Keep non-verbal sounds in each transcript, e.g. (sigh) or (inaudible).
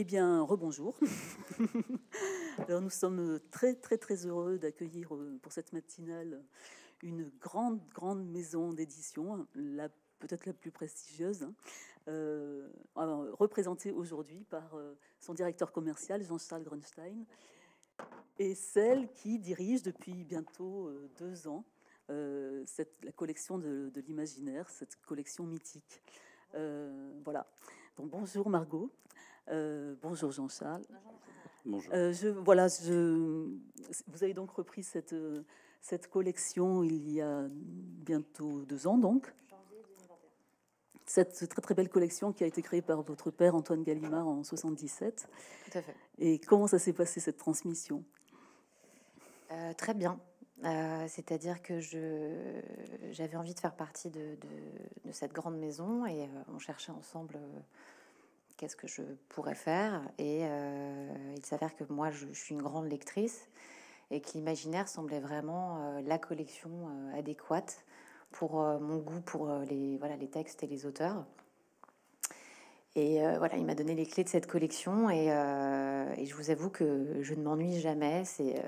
Eh bien, rebonjour. (laughs) Alors, nous sommes très, très, très heureux d'accueillir euh, pour cette matinale une grande, grande maison d'édition, la peut-être la plus prestigieuse, hein, euh, euh, représentée aujourd'hui par son directeur commercial, Jean-Charles Grunstein, et celle qui dirige depuis bientôt deux ans cette, la collection de, l'imaginaire, cette collection mythique. voilà. bonjour Margot, euh, bonjour Jean Charles. Euh, je, voilà, vous avez donc repris cette, cette collection il y a bientôt deux ans donc. Cette très très belle collection qui a été créée par votre père Antoine Gallimard en 77. Et comment ça s'est passé cette transmission euh, Très bien. c'est-à-dire que j'avais envie de faire partie de, cette grande maison et on cherchait ensemble qu'est-ce que je pourrais faire. Et euh, il s'avère que moi, je, suis une grande lectrice et que l'imaginaire semblait vraiment euh, la collection euh, adéquate pour mon goût pour les, voilà, les textes et les auteurs. Et voilà, il m'a donné les clés de cette collection et, je vous avoue que je ne m'ennuie jamais. C'est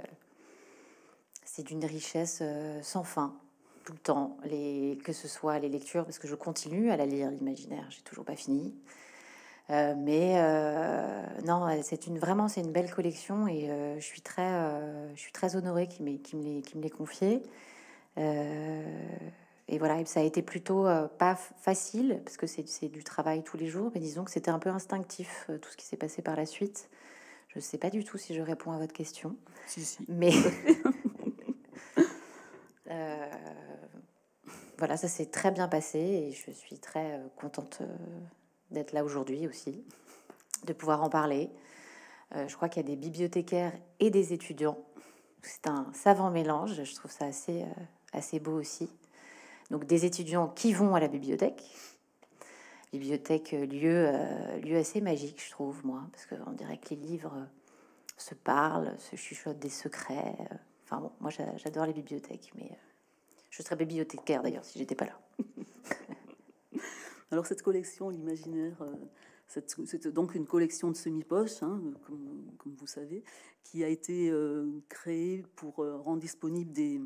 c'est d'une richesse sans fin tout le temps, les, que ce soit les lectures, parce que je continue à la lire, l'imaginaire, j'ai toujours pas fini. Euh, mais euh, non, euh, c'est une vraiment c'est une belle collection et je suis très je suis très honorée qu'il me me l'ait confiée. et voilà, ça a été plutôt pas facile parce que c'est du travail tous les jours, mais disons que c'était un peu instinctif tout ce qui s'est passé par la suite. Je ne sais pas du tout si je réponds à votre question. Si, si. Mais (laughs) voilà, ça s'est très bien passé et je suis très contente d'être là aujourd'hui aussi, de pouvoir en parler. Euh, je crois qu'il y a des bibliothécaires et des étudiants. C'est un savant mélange, je trouve ça assez, euh, assez beau aussi. Donc des étudiants qui vont à la bibliothèque. Bibliothèque, euh, lieu, lieu assez magique, je trouve, moi, parce qu'on dirait que les livres se parlent, se chuchotent des secrets. Enfin bon, moi j'adore les bibliothèques, mais je serais bibliothécaire d'ailleurs si j'étais pas là. (laughs) Alors cette collection, l'imaginaire, euh, c'est donc une collection de semi-poches, hein, euh, comme, vous savez, qui a été euh, créée pour rendre disponible des,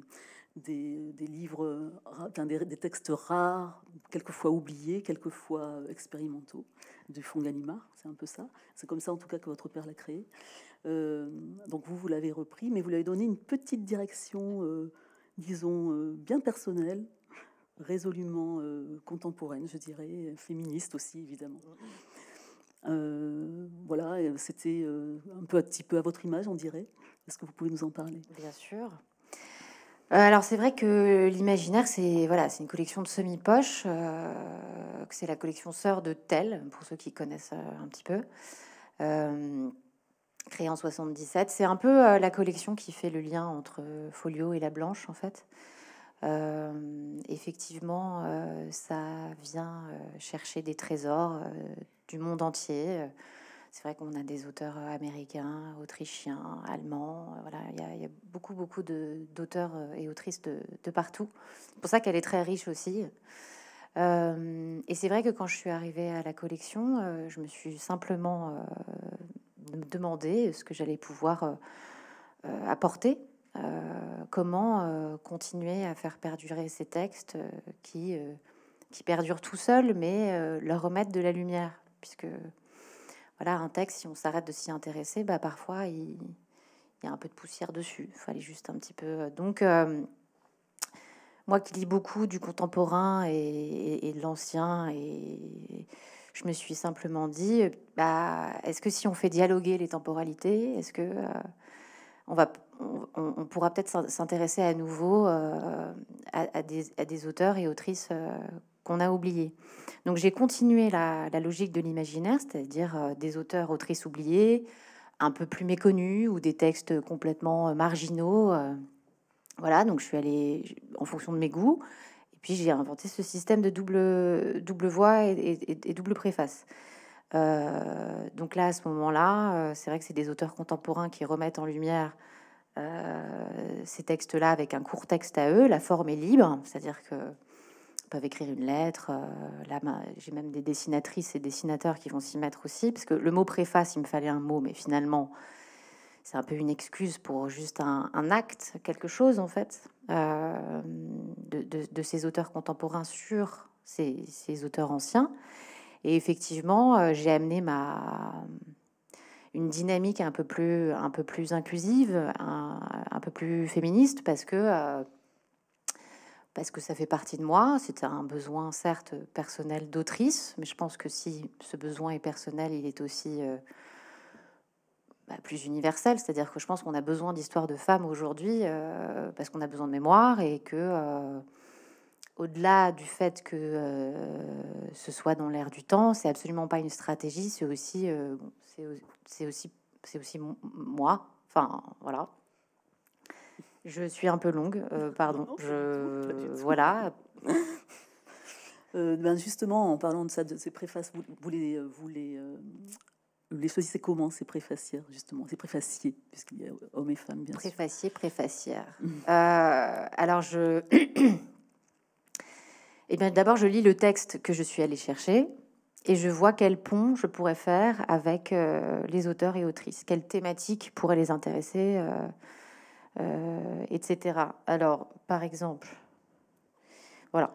livres, des, textes rares, quelquefois oubliés, quelquefois expérimentaux, du fond Gallimard, c'est un peu ça. C'est comme ça en tout cas que votre père l'a créé. donc vous, vous l'avez repris, mais vous l'avez donné une petite direction disons, bien personnelle, résolument euh, contemporaine, je dirais, féministe aussi, évidemment. Euh, voilà, c'était euh, un, peu, un petit peu à votre image, on dirait. Est-ce que vous pouvez nous en parler Bien sûr. alors c'est vrai que l'imaginaire, c'est voilà, c'est une collection de semi poche c'est la collection sœur de Tell, pour ceux qui connaissent un petit peu. créée en 77, c'est un peu la collection qui fait le lien entre Folio et La Blanche, en fait. Euh, effectivement, euh, ça vient euh, chercher des trésors du monde entier. C'est vrai qu'on a des auteurs américains, autrichiens, allemands. Voilà, il y, a, beaucoup, beaucoup d'auteurs et autrices de, partout. C'est pour ça qu'elle est très riche aussi. et c'est vrai que quand je suis arrivée à la collection, je me suis simplement demandé ce que j'allais pouvoir apporter euh, comment euh, continuer à faire perdurer ces textes euh, qui, qui perdurent tout seuls, mais leur remettre de la lumière. Puisque, voilà, un texte, si on s'arrête de s'y intéresser, bah, parfois, il, y a un peu de poussière dessus. Il fallait juste un petit peu. Donc, moi qui lis beaucoup du contemporain et, de l'ancien, et je me suis simplement dit, bah, est-ce que si on fait dialoguer les temporalités, est-ce que on va on, pourra peut-être s'intéresser à nouveau euh, à, des, auteurs et autrices euh, qu'on a oubliés. Donc j'ai continué la, logique de l'imaginaire, c'est-à-dire euh, des auteurs, autrices oubliés, un peu plus méconnus ou des textes complètement marginaux. voilà, donc je suis allée en fonction de mes goûts. Et puis j'ai inventé ce système de double, voix et, et double préface. donc là, à ce moment-là, c'est vrai que c'est des auteurs contemporains qui remettent en lumière euh, ces textes-là avec un court texte à eux. La forme est libre, c'est-à-dire que peuvent écrire une lettre. Euh, là, j'ai même des dessinatrices et dessinateurs qui vont s'y mettre aussi, parce que le mot préface, il me fallait un mot, mais finalement, c'est un peu une excuse pour juste un, acte, quelque chose en fait, euh, de, ces auteurs contemporains sur ces, ces auteurs anciens. Et effectivement, j'ai amené ma, une dynamique un peu plus, un peu plus inclusive, un, un peu plus féministe, parce que, euh, parce que ça fait partie de moi. C'est un besoin, certes, personnel d'autrice, mais je pense que si ce besoin est personnel, il est aussi euh, bah, plus universel. C'est-à-dire que je pense qu'on a besoin d'histoires de femmes aujourd'hui, euh, parce qu'on a besoin de mémoire et que au-delà du fait que euh, ce soit dans l'air du temps, c'est absolument pas une stratégie. C'est aussi, euh, c'est aussi, c'est aussi moi. Enfin, voilà. Je suis un peu longue, euh, pardon. je, voilà. (laughs) ben justement, en parlant de ça, de ces préfaces, vous, voulez les, vous les, les choisissez comment ces préfacières justement, ces préfaciers, puisqu'il y a hommes et femmes bien sûr. Préfacières, préfacières. Mmh. alors je (clears throat) Eh bien, d'abord, je lis le texte que je suis allée chercher et je vois quel pont je pourrais faire avec euh, les auteurs et autrices, quelles thématiques pourrait les intéresser, euh, euh, etc. Alors, par exemple, voilà.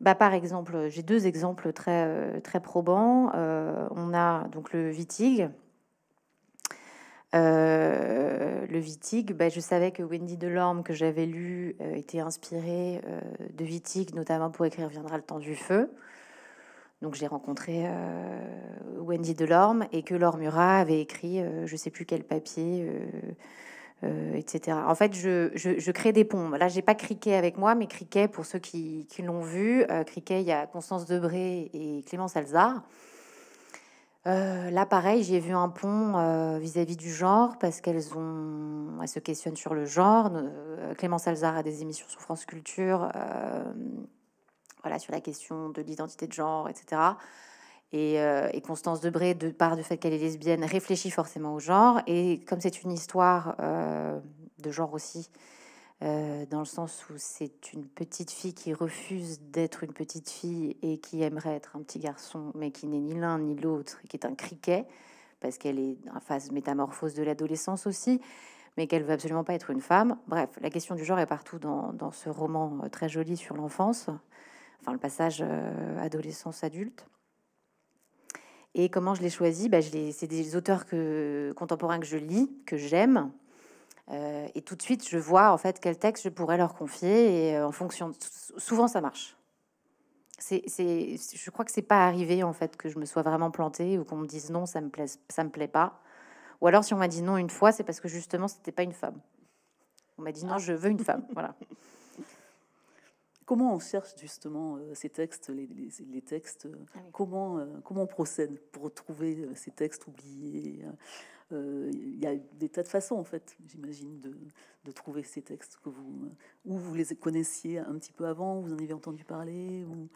Bah, par exemple, j'ai deux exemples très, très probants. on a donc le Vitig le Vitig, bah, je savais que Wendy Delorme, que j'avais lu, euh, était inspirée euh, de Vitig, notamment pour écrire Viendra le temps du feu. Donc j'ai rencontré euh, Wendy Delorme et que Laure Murat avait écrit je ne sais plus quel papier, etc. En fait, je, crée des ponts. Là, j'ai pas Criquet avec moi, mais Criquet, pour ceux qui, l'ont vu, Criquet, il y a Constance Debré et Clémence Alzard. Euh, là, pareil, j'ai vu un pont euh, vis-à-vis du genre parce qu'elles ont, se questionnent sur le genre. Euh, Clémence Salzar a des émissions sur France Culture, sur la question de l'identité de genre, etc. Et, Constance Debré, de part du fait qu'elle est lesbienne, réfléchit forcément au genre. Et comme c'est une histoire de genre aussi, euh, dans le sens où c'est une petite fille qui refuse d'être une petite fille et qui aimerait être un petit garçon, mais qui n'est ni l'un ni l'autre, qui est un criquet, parce qu'elle est en phase métamorphose de l'adolescence aussi, mais qu'elle veut absolument pas être une femme. Bref, la question du genre est partout dans, dans ce roman euh, très joli sur l'enfance, enfin le passage euh, adolescence-adulte. Et comment je l'ai choisi ben, C'est des auteurs que, contemporains que je lis, que j'aime. Euh, et tout de suite, je vois en fait quel texte je pourrais leur confier. Et euh, en fonction, souvent ça marche. C'est, je crois que c'est pas arrivé en fait que je me sois vraiment plantée ou qu'on me dise non, ça me plaît, ça me plaît pas. Ou alors si on m'a dit non une fois, c'est parce que justement c'était pas une femme. On m'a dit non, je veux une femme. (laughs) Voilà. Comment on cherche justement euh, ces textes, les, textes ah Comment comment on procède pour trouver ces textes oubliés euh, il y a des tas de façons, en fait, j'imagine, de, trouver ces textes que vous, euh, ou vous les connaissiez un petit peu avant, vous en avez entendu parler, ou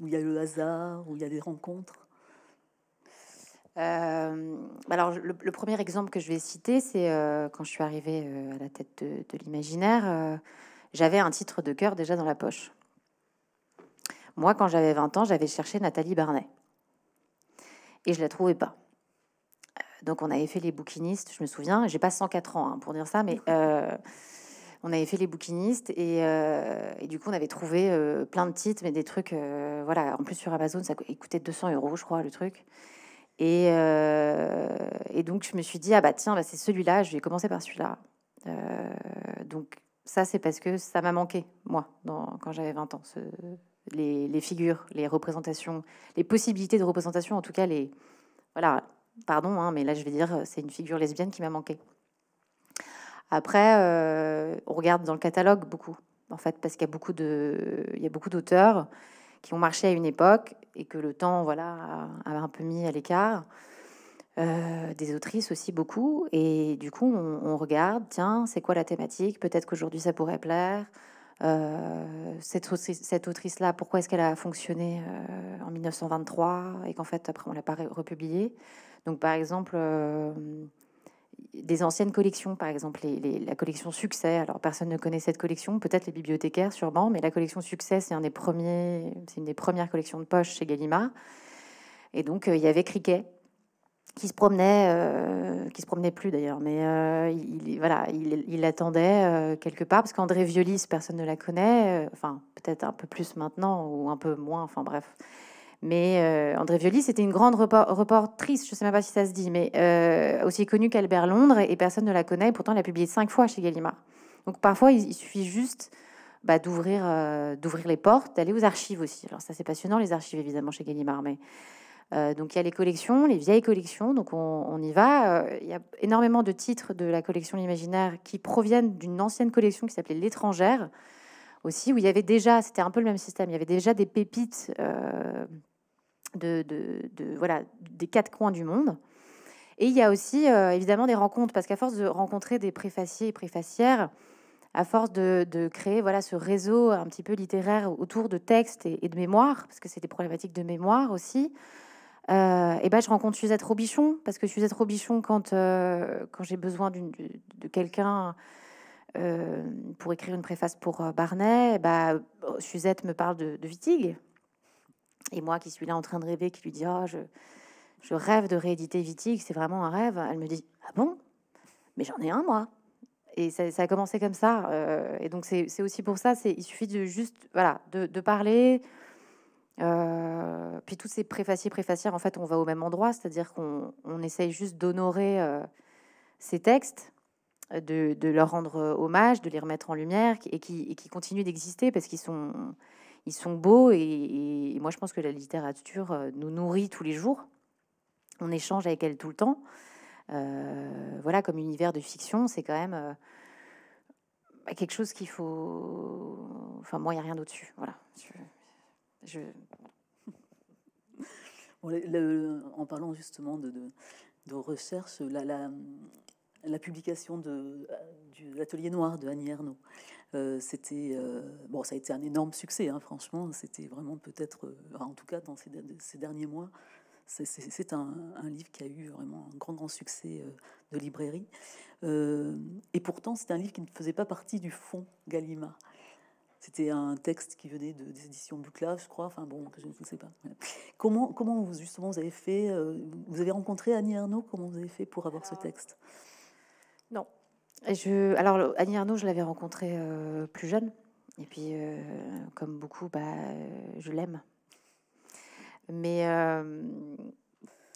où il y a le hasard, où il y a des rencontres. Euh, alors, le, premier exemple que je vais citer, c'est quand je suis arrivée à la tête de, l'imaginaire, j'avais un titre de cœur déjà dans la poche. Moi, quand j'avais 20 ans, j'avais cherché Nathalie Barnet. Et je ne la trouvais pas. Donc on avait fait les bouquinistes, je me souviens, j'ai pas 104 ans hein, pour dire ça, mais (laughs) euh, on avait fait les bouquinistes et, euh, du coup on avait trouvé euh, plein de titres, mais des trucs, voilà, en plus sur Amazon ça coûtait 200 euros je crois le truc. Et, donc je me suis dit, ah bah tiens, bah, c'est celui-là, je vais commencer par celui-là. donc ça c'est parce que ça m'a manqué, moi, quand j'avais 20 ans, les, les figures, les représentations, les possibilités de représentation, en tout cas les... Voilà, Pardon, hein, mais là, je vais dire, euh, c'est une figure lesbienne qui m'a manqué. Après, euh, on regarde dans le catalogue beaucoup, en fait, parce qu'il y a beaucoup d'auteurs qui ont marché à une époque et que le temps, voilà, a, un peu mis à l'écart. Euh, des autrices aussi beaucoup, et du coup, on, regarde, tiens, c'est quoi la thématique Peut-être qu'aujourd'hui, ça pourrait plaire. cette, autrice-là, pourquoi est-ce qu'elle a fonctionné en 1923 et qu'en fait, après, on l'a pas republiée donc, par exemple, euh, des anciennes collections, par exemple la collection Succès. Alors, personne ne connaît cette collection, peut-être les bibliothécaires sûrement, mais la collection Succès, c'est un c'est une des premières collections de poche chez Gallimard. Et donc, euh, il y avait Criquet qui se promenait, euh, qui se promenait plus d'ailleurs, mais il, voilà, il, attendait quelque part parce qu'André Violis, personne ne la connaît, enfin peut-être un peu plus maintenant ou un peu moins, enfin bref, mais euh, André Violi, c'était une grande reportrice, je ne sais même pas si ça se dit, mais euh, aussi connue qu'Albert Londres, et personne ne la connaît, et pourtant elle a publié cinq fois chez Gallimard. Donc parfois, il, suffit juste bah, d'ouvrir, euh, d'ouvrir les portes, d'aller aux archives aussi. Alors ça, c'est passionnant, les archives, évidemment, chez Gallimard, mais... donc il y a les collections, les vieilles collections, donc on, on y va. Il y a énormément de titres de la collection L'Imaginaire qui proviennent d'une ancienne collection qui s'appelait L'étrangère, où il y avait déjà, c'était un peu le même système, il y avait déjà des pépites euh, de, voilà, des quatre coins du monde. Et il y a aussi euh, évidemment des rencontres, parce qu'à force de rencontrer des préfaciers et préfacières, à force de, créer voilà ce réseau un petit peu littéraire autour de textes et, de mémoire, parce que c'est des problématiques de mémoire aussi, et euh, eh ben je rencontre Suzette Robichon, parce que Suzette Robichon, quand, quand j'ai besoin de quelqu'un euh, pour écrire une préface pour euh, Barnet, eh ben, oh, Suzette me parle de, de, Et moi qui suis là en train de rêver, qui lui dis oh, je, rêve de rééditer Wittig, c'est vraiment un rêve. Elle me dit Ah bon Mais j'en ai un, moi. Et ça, a commencé comme ça. Euh, et donc, c'est aussi pour ça il suffit de juste voilà, de, parler. puis tous ces préfaciers, préfacières, en fait, on va au même endroit, c'est-à-dire qu'on essaye juste d'honorer ces textes de, leur rendre euh, hommage, de les remettre en lumière et qui, qui continuent d'exister parce qu'ils sont, ils sont beaux. Et, moi, je pense que la littérature euh, nous nourrit tous les jours. On échange avec elle tout le temps. Euh, voilà, comme univers de fiction, c'est quand même quelque chose qu'il faut. Enfin, moi, il n'y a rien au-dessus. Voilà. Je... en parlant justement de, de, de recherche, la, la, la publication de, l'atelier noir de Annie Ernaux. Euh, c'était euh, bon, ça a été un énorme succès, hein, franchement. C'était vraiment peut-être, euh, en tout cas dans ces, derniers mois, c'est un, livre qui a eu vraiment un grand grand succès de librairie. et pourtant, c'est un livre qui ne faisait pas partie du fond Gallimard. C'était un texte qui venait de, des éditions Buclav, je crois. Enfin bon, je ne sais pas. Comment, comment vous, justement vous avez fait Vous avez rencontré Annie Ernaux Comment vous avez fait pour avoir ce texte non. alors, Annie Arnaud, je l'avais rencontrée euh, plus jeune. Et puis, euh, comme beaucoup, bah, euh, je l'aime. Mais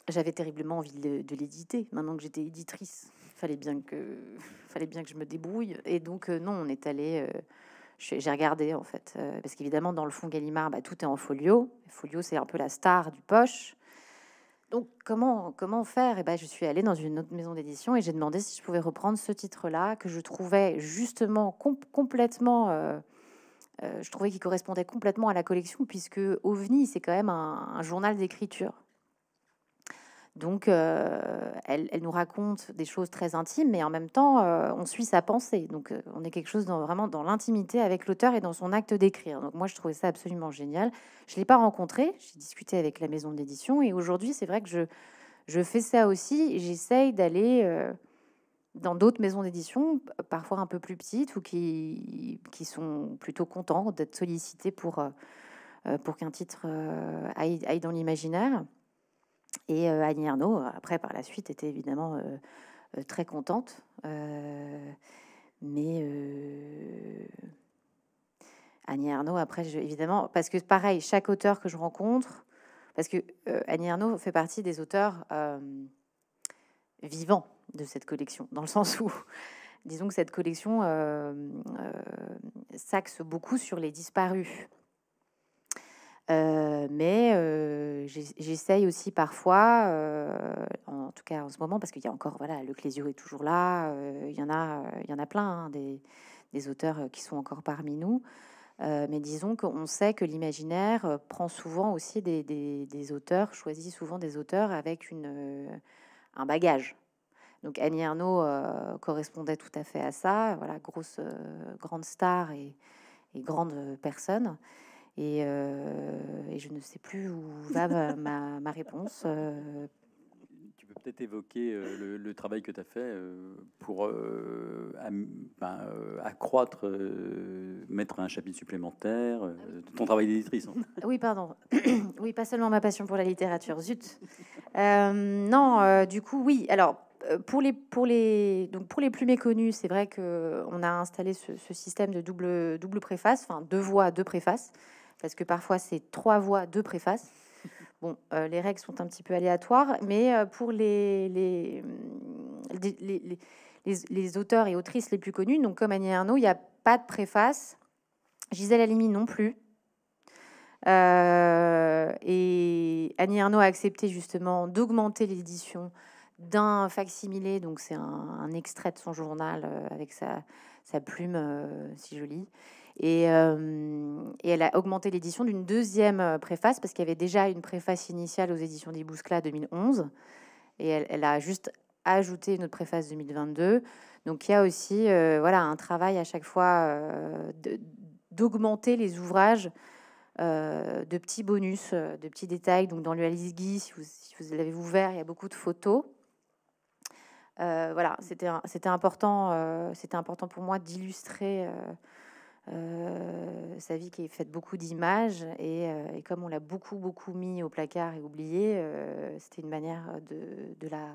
j'avais terriblement envie de, l'éditer. Maintenant que j'étais éditrice, il (laughs) fallait bien que je me débrouille. Et donc, non, on est allé. j'ai regardé en fait, parce qu'évidemment dans le fond Gallimard, bah, tout est en folio. Folio, c'est un peu la star du poche. Donc comment, comment faire eh ben, Je suis allée dans une autre maison d'édition et j'ai demandé si je pouvais reprendre ce titre-là, que je trouvais justement complètement... Euh, euh, je trouvais qu'il correspondait complètement à la collection, puisque OVNI, c'est quand même un journal d'écriture. Donc, euh, elle, nous raconte des choses très intimes, mais en même temps, euh, on suit sa pensée. Donc, euh, on est quelque chose vraiment dans l'intimité avec l'auteur et dans son acte d'écrire. Donc, moi, je trouvais ça absolument génial. Je ne l'ai pas rencontré, j'ai discuté avec la maison d'édition, et aujourd'hui, c'est vrai que je, je fais ça aussi. J'essaye d'aller dans d'autres maisons d'édition, parfois un peu plus petites, ou qui, qui sont plutôt contents d'être sollicitées pour, pour qu'un titre aille dans l'imaginaire. Et euh, Annie Ernaux, euh, après, par la suite, était évidemment euh, très contente. mais Annie Ernaux, après, évidemment, parce que pareil, chaque auteur que je rencontre, parce que Annie fait partie des auteurs vivants de cette collection, dans le sens où, disons que cette collection s'axe beaucoup sur les disparus. Euh, mais j'essaye aussi parfois, en tout cas en ce moment, parce qu'il y a encore, voilà, le Clésio est toujours là, il, y en a, il y en a plein hein, des, auteurs qui sont encore parmi nous. mais disons qu'on sait que l'imaginaire prend souvent aussi des, auteurs, choisit souvent des auteurs avec un bagage. Donc Annie Arnaud correspondait tout à fait à ça, voilà, grosse, grande star et, et grande personne. Euh, et, je ne sais plus où va ma, (laughs) réponse euh. tu peux peut-être évoquer euh, le, travail que tu as fait pour ben, accroître, mettre un chapitre supplémentaire, ah ton travail d'éditrice. Hein. (laughs) Oui, pardon. (coughs) oui, pas seulement ma passion pour la littérature, zut. non, du coup, oui. Alors, pour les, pour les, donc pour les plus méconnus, c'est vrai qu'on a installé ce, système de double, double préface, enfin deux voix, deux préfaces parce que parfois c'est trois voix, deux préfaces. (laughs) Bon, euh, les règles sont un petit peu aléatoires, mais euh, pour hum, les les, auteurs et autrices les plus connus, donc comme Annie Arnault, il n'y a pas de préface. Gisèle Halimi non plus. Euh, et Annie Arnault a accepté justement d'augmenter l'édition d'un facsimilé, donc c'est un, extrait de son journal avec sa, sa plume si jolie. Euh, et, elle a augmenté l'édition d'une deuxième euh, préface parce qu'il y avait déjà une préface initiale aux éditions d'Ibouskla 2011. Et elle, a juste ajouté une autre préface 2022. Donc il y a aussi euh, voilà, un travail à chaque fois d'augmenter les ouvrages de petits bonus, de petits détails. Donc dans le Guy, si vous, l'avez ouvert, il y a beaucoup de photos. voilà, c'était important, c'était important pour moi d'illustrer euh, sa vie qui est faite beaucoup d'images euh, et, comme on l'a beaucoup beaucoup mis au placard et oublié, euh, c'était une manière de, la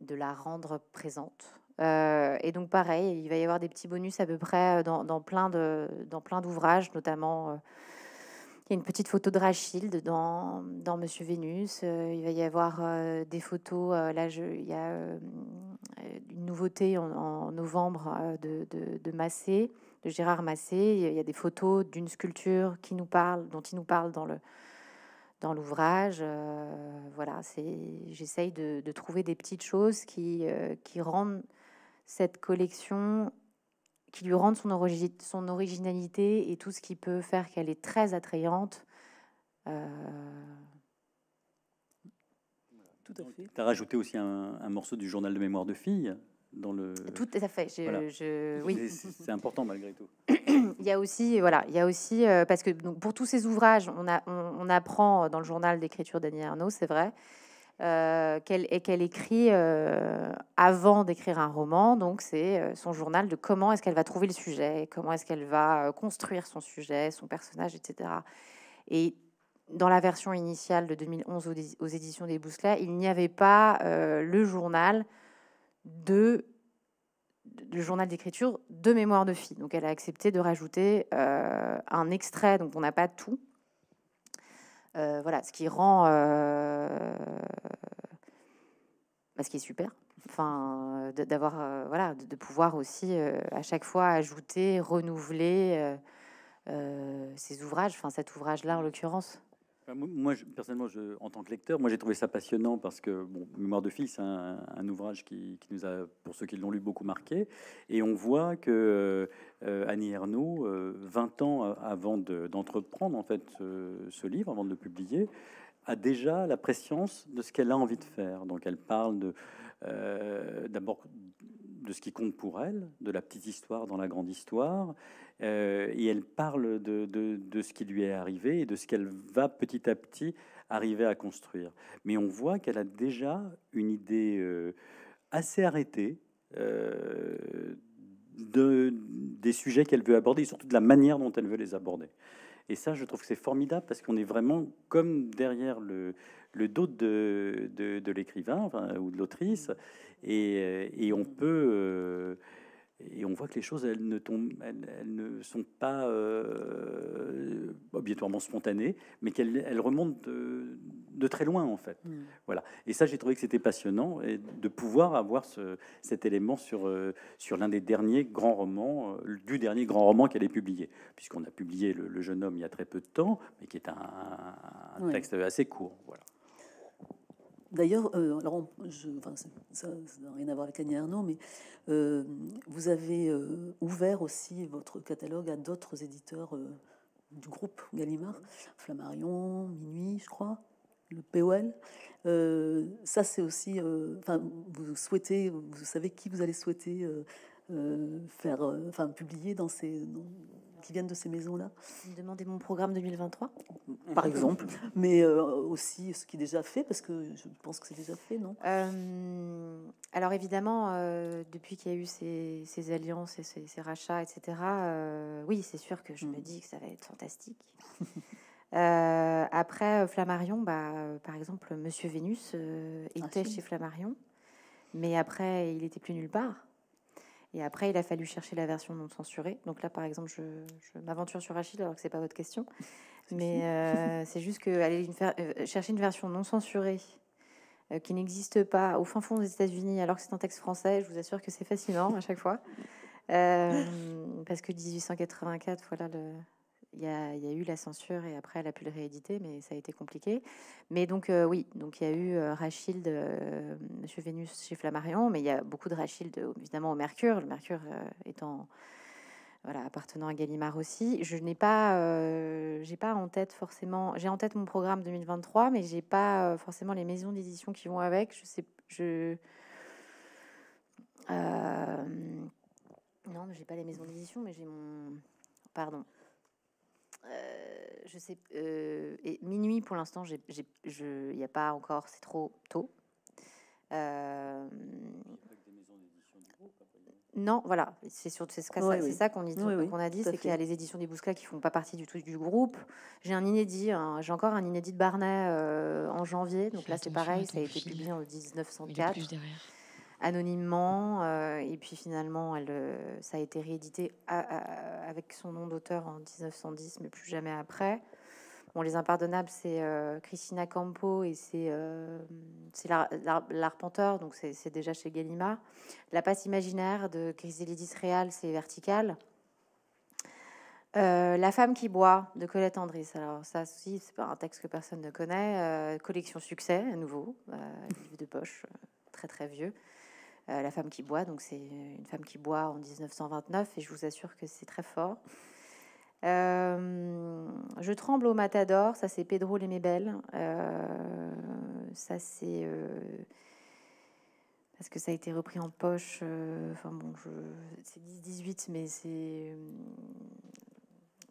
de la rendre présente. et donc pareil, il va y avoir des petits bonus à peu près plein de dans plein d'ouvrages, notamment il y a une petite photo de Rachid dans, dans Monsieur Vénus. Euh, il va y avoir euh, des photos. Euh, là, il y a une nouveauté en, novembre de, de, Massé, de Gérard Massé. Il y a des photos d'une sculpture qui nous parle, dont il nous parle dans le dans l'ouvrage. voilà, c'est j'essaye de, trouver des petites choses qui, qui rendent cette collection qui lui rendent son, son originalité et tout ce qui peut faire qu'elle est très attrayante. Euh, tout à fait. Tu as rajouté aussi un, morceau du journal de mémoire de fille dans le. Tout à fait. Je, oui. C'est important malgré tout. (coughs) il y a aussi, voilà, il y a aussi euh, parce que donc, pour tous ces ouvrages, on, a, on, on apprend dans le journal d'écriture d'Annie Arnaud, c'est vrai. Euh, qu'elle et qu'elle écrit euh, avant d'écrire un roman. Donc c'est euh, son journal de comment est-ce qu'elle va trouver le sujet, comment est-ce qu'elle va construire son sujet, son personnage, etc. Et dans la version initiale de 2011 aux éditions des Bousselets, il n'y avait pas le journal de le journal d'écriture de mémoire de fille. Donc elle a accepté de rajouter un extrait, donc on n'a pas tout, euh, voilà, ce qui rend. Euh, bah, ce qui est super. Enfin, d'avoir. Euh, voilà, de, pouvoir aussi à chaque fois ajouter, renouveler ces ouvrages, enfin cet ouvrage-là en l'occurrence. Moi, personnellement, je, en tant que lecteur, moi j'ai trouvé ça passionnant parce que bon, Mémoire de fils », un, ouvrage qui, qui, nous a, pour ceux qui l'ont lu, beaucoup marqué. Et on voit que euh, Annie Ernaux, 20 euh, ans euh, avant d'entreprendre en fait ce livre, avant de le publier, a déjà la préscience de ce qu'elle a envie de faire. Donc elle parle de d'abord de ce qui compte pour elle, de la petite histoire dans la grande histoire, et elle parle de, ce qui lui est arrivé et de ce qu'elle va petit à petit arriver à construire. Mais on voit qu'elle a déjà une idée assez arrêtée de, des sujets qu'elle veut aborder et surtout de la manière dont elle veut les aborder. Et ça, je trouve que c'est formidable parce qu'on est vraiment comme derrière le, dos de, l'écrivain ou de l'autrice et, on peut. Euh, et on voit que les choses, elles ne, tombent, elles, ne sont pas euh, obligatoirement spontanées, mais qu'elles elles remontent de, très loin, en fait. Hmm. Voilà. Et ça, j'ai trouvé que c'était passionnant et de pouvoir avoir cet élément sur, euh, sur l'un des derniers grands romans, euh, du dernier grand roman qu'elle ait publié, puisqu'on a publié le, jeune homme il y a très peu de temps, mais qui est un, texte assez court. Voilà. D'ailleurs, euh, alors je, ça n'a rien à voir avec Annie Arnaud, mais euh, vous avez euh, ouvert aussi votre catalogue à d'autres éditeurs du groupe Gallimard, Flammarion, Minuit, je crois, le POL. ça, c'est aussi. Enfin, vous souhaitez, vous savez qui vous allez souhaiter faire, enfin, publier dans ces qui viennent de ces maisons-là. Demandez mon programme 2023. Par exemple, mais euh, aussi ce qui est déjà fait, parce que je pense que c'est déjà fait, non euh, Alors évidemment, euh, depuis qu'il y a eu ces, alliances et ces, rachats, etc., oui, c'est sûr que je me mm. dis que ça va être fantastique. (laughs) après Flammarion, bah, par exemple, Monsieur Vénus était ah, chez Flammarion, mais après, il était plus nulle part. Et après, il a fallu chercher la version non censurée. Donc là, par exemple, je, m'aventure sur Achille, alors que c'est pas votre question. Mais euh, c'est juste que euh, chercher une version non censurée euh, qui n'existe pas au fin fond des États-Unis alors que c'est un texte français, je vous assure que c'est fascinant à chaque fois. parce que 1884, voilà le, il y, a, eu la censure et après elle a pu le rééditer, mais ça a été compliqué. Mais donc euh, oui, donc il y a eu euh, euh Monsieur Vénus chez Flammarion, mais il y a beaucoup de Rachilde euh, évidemment au Mercure, le Mercure étant voilà appartenant à Gallimard aussi. Je n'ai pas, j'ai pas en tête forcément, j'ai en tête mon programme 2023, mais j'ai pas forcément les maisons d'édition qui vont avec. Je sais, je non, j'ai pas les maisons d'édition, mais j'ai mon pardon. Euh, je sais, euh, et minuit pour l'instant, il n'y a pas encore, c'est trop tôt. Euh, non, voilà, c'est sur c'est ce ça qu'on a dit, c'est qu'il y a les éditions des Bousclas qui font pas partie du tout du groupe. J'ai un inédit, j'ai encore un inédit de Barnet en janvier, donc là c'est pareil, ça a été publié en 1904 anonymement. Euh, et puis finalement, elle, euh, ça a été réédité avec son nom d'auteur en 1910, mais plus jamais après. Bon, les impardonnables, c'est euh, Christina Campo et c'est l'arpenteur, donc c'est déjà chez Gallimard. La passe imaginaire de Chrysalidis Réal, c'est vertical. la femme qui boit de Colette Andris. Alors ça aussi, c'est pas un texte que personne ne connaît. collection succès à nouveau, livre de poche, très très vieux. Euh, la femme qui boit. Donc c'est une femme qui boit en 1929 et je vous assure que c'est très fort. Euh, je tremble au Matador, ça c'est Pedro les euh, ça c'est parce que ça a été repris en poche. Enfin bon, c'est 18 mais c'est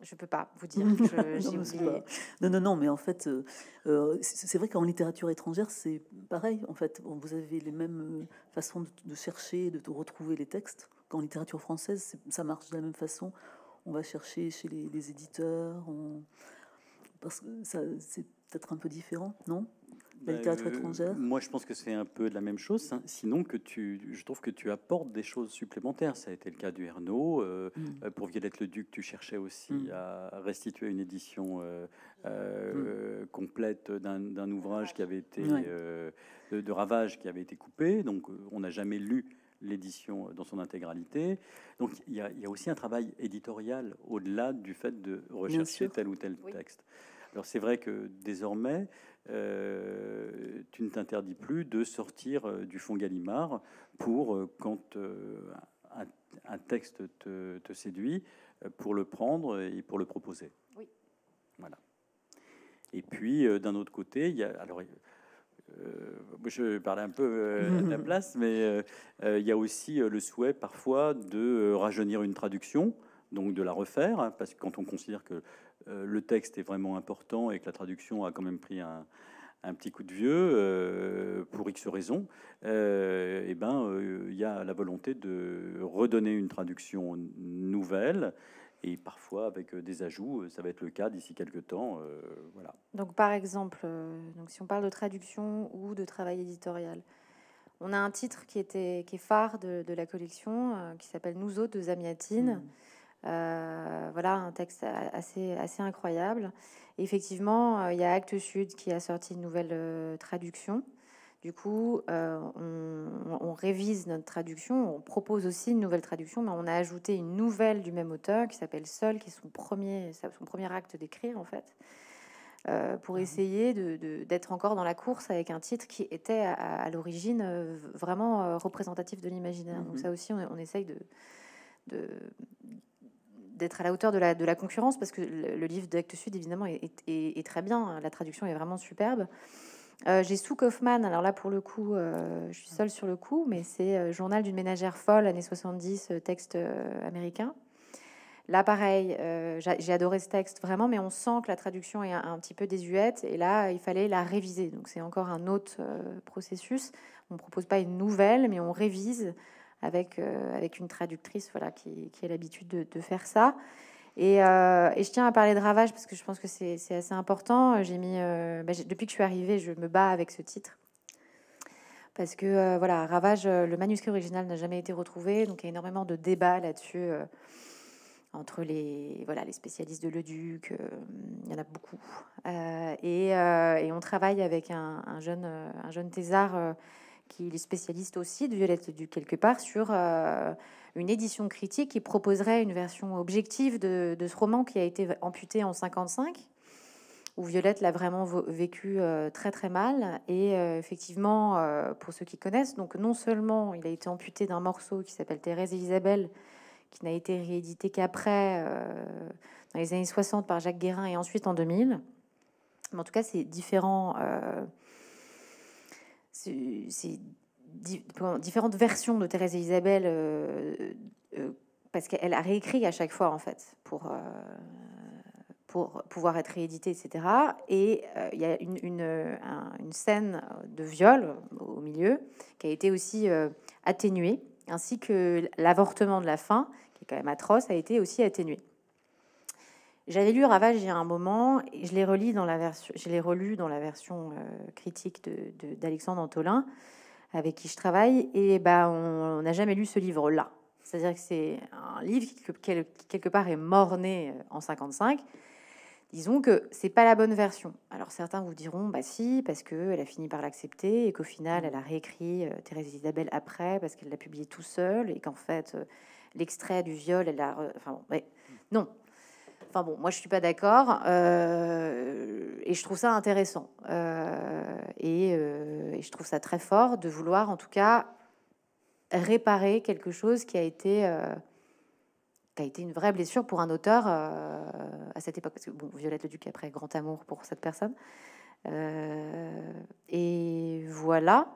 je peux pas vous dire. que (laughs) non, oublié. non, non, non, mais en fait, euh, euh, c'est vrai qu'en littérature étrangère, c'est pareil. En fait, vous avez les mêmes euh, façons de, chercher, de, retrouver les textes. Qu'en littérature française, ça marche de la même façon. On va chercher chez les, éditeurs, on... parce que ça, c'est peut-être un peu différent, non bah, euh, moi, je pense que c'est un peu de la même chose. Hein. Sinon, que tu, je trouve que tu apportes des choses supplémentaires. Ça a été le cas du Hernault. Euh, mm. euh, pour Violette-le-Duc, tu cherchais aussi mm. à restituer une édition mm. complète d'un ouvrage qui avait été de, ravages ravage qui avait été coupé. Donc, on n'a jamais lu l'édition dans son intégralité. Donc il y, a, aussi un travail éditorial au-delà du fait de rechercher tel ou tel texte. Alors c'est vrai que désormais, euh, tu ne t'interdis plus de sortir euh, du fond Gallimard pour, euh, quand un, texte te, séduit, pour le prendre et pour le proposer. Oui. Voilà. Et puis, d'un autre côté, il y Alors, je parlais un peu de la (laughs) place, mais il y a aussi le souhait parfois de rajeunir une traduction, donc de la refaire, hein, parce que quand on considère que euh, le texte est vraiment important et que la traduction a quand même pris un, petit coup de vieux euh, pour X raisons, et euh, eh ben il y a la volonté de redonner une traduction nouvelle et parfois avec des ajouts, ça va être le cas d'ici quelques temps, voilà. Donc par exemple, donc si on parle de traduction ou de travail éditorial, on a un titre qui était qui est phare de, la collection qui s'appelle Nous autres de Zamiatine. Mmh. Euh, voilà, un texte assez, incroyable. effectivement, euh, il y a Actes Sud qui a sorti une nouvelle euh, traduction. Du coup, on, révise notre traduction, on propose aussi une nouvelle traduction, mais on a ajouté une nouvelle du même auteur qui s'appelle Seul, qui est son premier, son premier acte d'écrire en fait, pour mmh essayer d'être encore dans la course avec un titre qui était à, l'origine vraiment représentatif de l'imaginaire. Mmh Donc ça aussi, on, essaye de, d'être à la hauteur de la, de la, concurrence, parce que le, livre d'Actes Sud, évidemment, est, très bien, la traduction est vraiment superbe. Euh, j'ai Sue Kaufman, alors là pour le coup, euh, je suis seule sur le coup, mais c'est euh, Journal d'une ménagère folle, années 70, texte américain. Là pareil, j'ai adoré ce texte vraiment, mais on sent que la traduction est un, petit peu désuète, et là il fallait la réviser, donc c'est encore un autre processus. On ne propose pas une nouvelle, mais on révise avec, euh, avec une traductrice voilà, qui, qui a l'habitude de, faire ça. Et, euh, et, je tiens à parler de Ravage parce que je pense que c'est assez important. J'ai mis, euh, bah, depuis que je suis arrivée, je me bats avec ce titre parce que voilà, Ravage, le manuscrit original n'a jamais été retrouvé, donc il y a énormément de débats là-dessus entre les voilà les spécialistes de Leduc, il y en a beaucoup, et, et, on travaille avec un, jeune un jeune thésard qui est spécialiste aussi de Violette du quelque part sur euh, une édition critique qui proposerait une version objective de, ce roman qui a été amputé en 55 où Violette l'a vraiment vécu euh, très très mal et euh, effectivement pour ceux qui connaissent donc non seulement il a été amputé d'un morceau qui s'appelle Thérèse et Isabelle qui n'a été réédité qu'après dans les années 60 par Jacques Guérin et ensuite en 2000 mais en tout cas c'est différent ces différentes versions de Thérèse et Isabelle, euh, euh, parce qu'elle a réécrit à chaque fois, en fait, pour, euh, pour pouvoir être réédité, etc. Et il y a une, une, scène de viol au milieu qui a été aussi atténuée, ainsi que l'avortement de la fin, qui est quand même atroce, a été aussi atténué. J'avais lu Ravage il y a un moment, et je l'ai relu dans la version, je l'ai relu dans la version euh, critique d'Alexandre de, Antolin, avec qui je travaille, et ben on n'a jamais lu ce livre-là. C'est-à-dire que c'est un livre qui, quelque part, est mort-né euh, en 55. Disons que c'est pas la bonne version. Alors certains vous diront, bah si, parce qu'elle a fini par l'accepter, et qu'au final, mm. elle a réécrit euh, Thérèse Isabelle après, parce qu'elle l'a publié tout seul, et qu'en fait, l'extrait du viol, elle a... Enfin, mm. Non, Enfin bon, moi je suis pas d'accord euh, et je trouve ça intéressant euh, euh, et, je trouve ça très fort de vouloir en tout cas réparer quelque chose qui a été qui a été une vraie blessure pour un auteur à cette époque. Parce que bon, Violette le Duc après grand amour pour cette personne et voilà.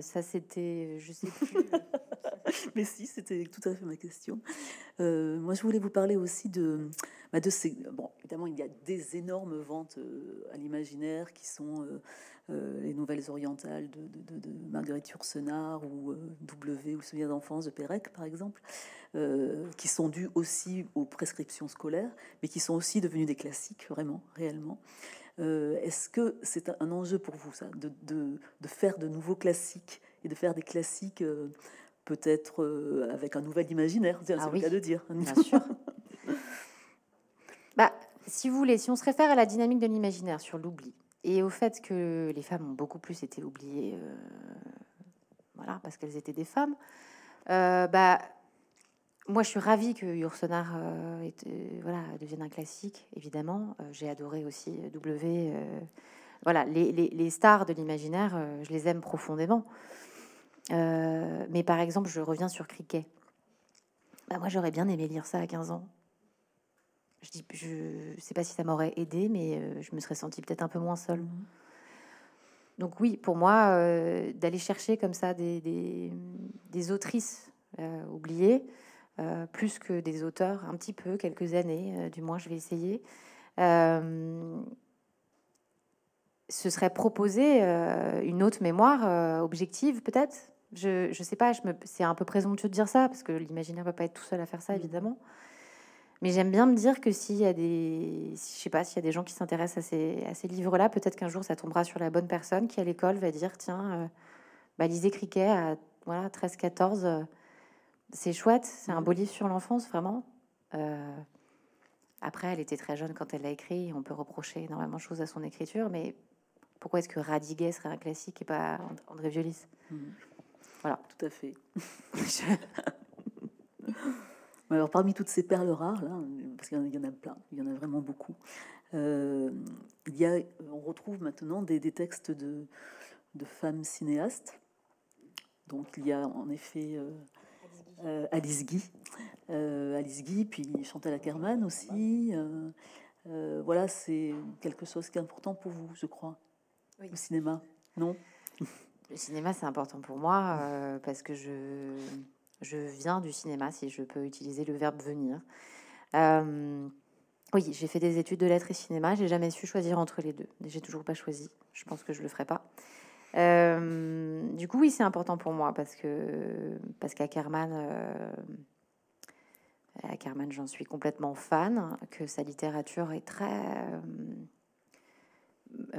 ça c'était, je sais plus. (laughs) (laughs) Mais si, c'était tout à fait ma question. Euh, moi, je voulais vous parler aussi de, bah de ces. Bon, évidemment, il y a des énormes ventes euh, à l'imaginaire qui sont euh, les nouvelles orientales de, Marguerite Yourcenar ou W ou Souvenir d'enfance de Pérec, par exemple, qui sont dues aussi aux prescriptions scolaires, mais qui sont aussi devenues des classiques, vraiment, réellement. Est-ce que c'est un enjeu pour vous, ça, de, de, faire de nouveaux classiques et de faire des classiques peut-être euh, avec un nouvel imaginaire, c'est ah le cas de dire. Bien sûr. (laughs) bah, si vous voulez, si on se réfère à la dynamique de l'imaginaire sur l'oubli et au fait que les femmes ont beaucoup plus été oubliées, euh, voilà, parce qu'elles étaient des femmes, euh, bah, moi, je suis ravie que Yourcenar voilà, devienne un classique, évidemment. J'ai adoré aussi W. voilà, les, les, les, stars de l'imaginaire, je les aime profondément. Euh, mais par exemple, je reviens sur Criquet. Bah, moi, j'aurais bien aimé lire ça à 15 ans. Je dis, je sais pas si ça m'aurait aidé, mais euh, je me serais sentie peut-être un peu moins seule. Mhm. Donc oui, pour moi, euh, d'aller chercher comme ça des, autrices oubliées, plus que des auteurs, un petit peu, quelques années, du moins je vais essayer, ce serait proposer une autre mémoire objective peut-être, je, ne sais pas, c'est un peu présomptueux de dire ça, parce que l'imaginaire va pas être tout seul à faire ça, mm. évidemment. Mais j'aime bien me dire que s'il y a des, je sais pas, s'il y a des gens qui s'intéressent à ces, livres-là, peut-être qu'un jour ça tombera sur la bonne personne qui à l'école va dire tiens, euh, bah, lisez Criquet à voilà, 13-14, euh, c'est chouette, c'est un mm. beau livre sur l'enfance, vraiment. Euh, après, elle était très jeune quand elle l'a écrit, on peut reprocher énormément de choses à son écriture, mais pourquoi est-ce que Radiguet serait un classique et pas André Violis mm. Voilà. Tout à fait. (laughs) Alors, parmi toutes ces perles rares, parce qu'il y en a plein, il y en a vraiment beaucoup, euh, il y a, on retrouve maintenant des, textes de, femmes cinéastes. Donc, il y a en effet euh, euh, Alice Guy, Alice Guy, puis Chantal Ackerman aussi. voilà, c'est quelque chose qui est important pour vous, je crois, au cinéma, non le cinéma, c'est important pour moi euh, parce que je, je viens du cinéma, si je peux utiliser le verbe venir. Euh, oui, j'ai fait des études de lettres et cinéma. J'ai jamais su choisir entre les deux. J'ai toujours pas choisi. Je pense que je le ferai pas. Euh, du coup, oui, c'est important pour moi parce que parce qu'à carman j'en suis complètement fan. Que sa littérature est très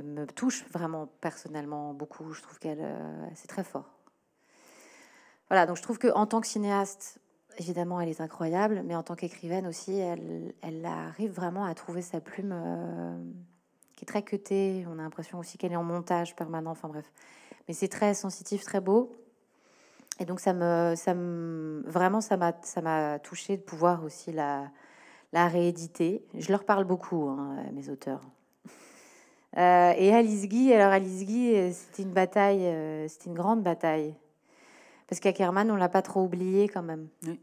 me touche vraiment personnellement beaucoup. Je trouve qu'elle, euh, c'est très fort. Voilà, donc je trouve que en tant que cinéaste, évidemment, elle est incroyable, mais en tant qu'écrivaine aussi, elle, arrive vraiment à trouver sa plume euh, qui est très cutée. On a l'impression aussi qu'elle est en montage permanent, enfin bref. Mais c'est très sensitif, très beau. Et donc ça me, ça me vraiment, ça m'a, ça m'a touché de pouvoir aussi la, rééditer. Je leur parle beaucoup, hein, mes auteurs. Euh, et Alice Guy, alors Alice Guy, euh, c'était une bataille, euh, c'était une grande bataille. Parce qu'à Kerman, on l'a pas trop oublié quand même. Oui,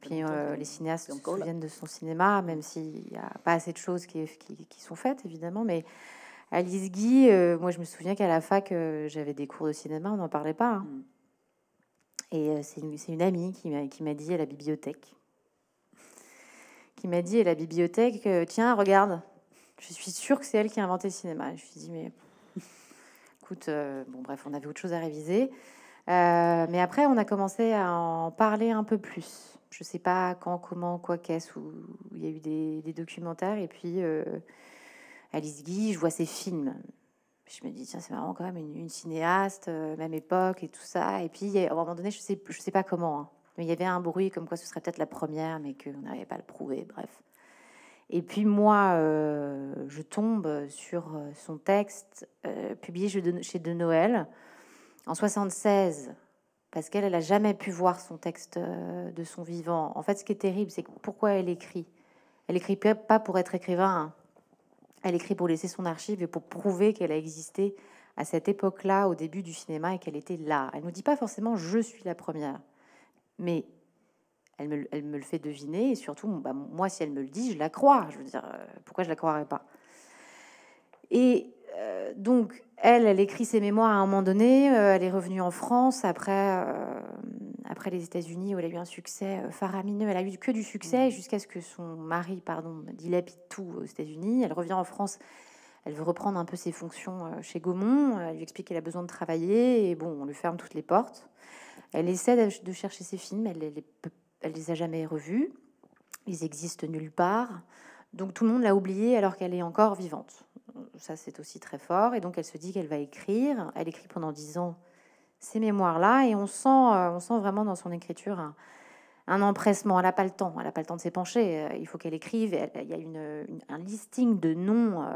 puis les cinéastes se souviennent de son cinéma, même s'il n'y a pas assez de choses qui, sont faites, évidemment. Mais Alice Guy, moi je me souviens qu'à la fac, j'avais des cours de cinéma, on n'en parlait pas. Hein. Mm. Et c'est une, une, amie qui m'a dit à la bibliothèque, qui m'a dit à la bibliothèque, tiens, regarde, je suis sûre que c'est elle qui a inventé le cinéma. je me suis dit, mais (laughs) écoute, euh, bon, bref, on avait autre chose à réviser. Euh, mais après, on a commencé à en parler un peu plus. Je ne sais pas quand, comment, quoi, qu'est-ce, où il y a eu des, documentaires. Et puis, euh, Alice Guy, je vois ses films. Je me dis, tiens, c'est marrant quand même, une, cinéaste, même époque et tout ça. Et puis, à un moment donné, je sais, je sais pas comment, hein. mais il y avait un bruit comme quoi ce serait peut-être la première, mais qu'on n'arrivait pas à le prouver, bref. Et puis moi, euh, je tombe sur euh, son texte euh, publié chez De Noël en 76, parce qu'elle, elle n'a jamais pu voir son texte de son vivant. En fait, ce qui est terrible, c'est pourquoi elle écrit. Elle écrit pas pour être écrivain. Hein. Elle écrit pour laisser son archive et pour prouver qu'elle a existé à cette époque-là, au début du cinéma, et qu'elle était là. Elle ne nous dit pas forcément je suis la première, mais elle me, le fait deviner. Et surtout, bah, moi, si elle me le dit, je la crois. Je veux dire, euh, pourquoi je la croirais pas Et euh, donc, elle, elle écrit ses mémoires à un moment donné. Euh, elle est revenue en France après, après les États-Unis où elle a eu un succès faramineux. Elle a eu que du succès mm. jusqu'à ce que son mari, pardon, dilapide tout aux États-Unis. Elle revient en France. Elle veut reprendre un peu ses fonctions chez Gaumont. Elle lui explique qu'elle a besoin de travailler. Et bon, on lui ferme toutes les portes. Elle essaie de chercher ses films. Elle ne peut elle les a jamais revus. Ils existent nulle part. Donc tout le monde l'a oubliée alors qu'elle est encore vivante. Ça, c'est aussi très fort. Et donc elle se dit qu'elle va écrire. Elle écrit pendant dix ans ces mémoires-là. Et on sent, euh, on sent vraiment dans son écriture un, empressement. Elle n'a pas le temps. Elle n'a pas le temps de s'épancher. Euh, il faut qu'elle écrive. Il y a un listing de noms. Euh,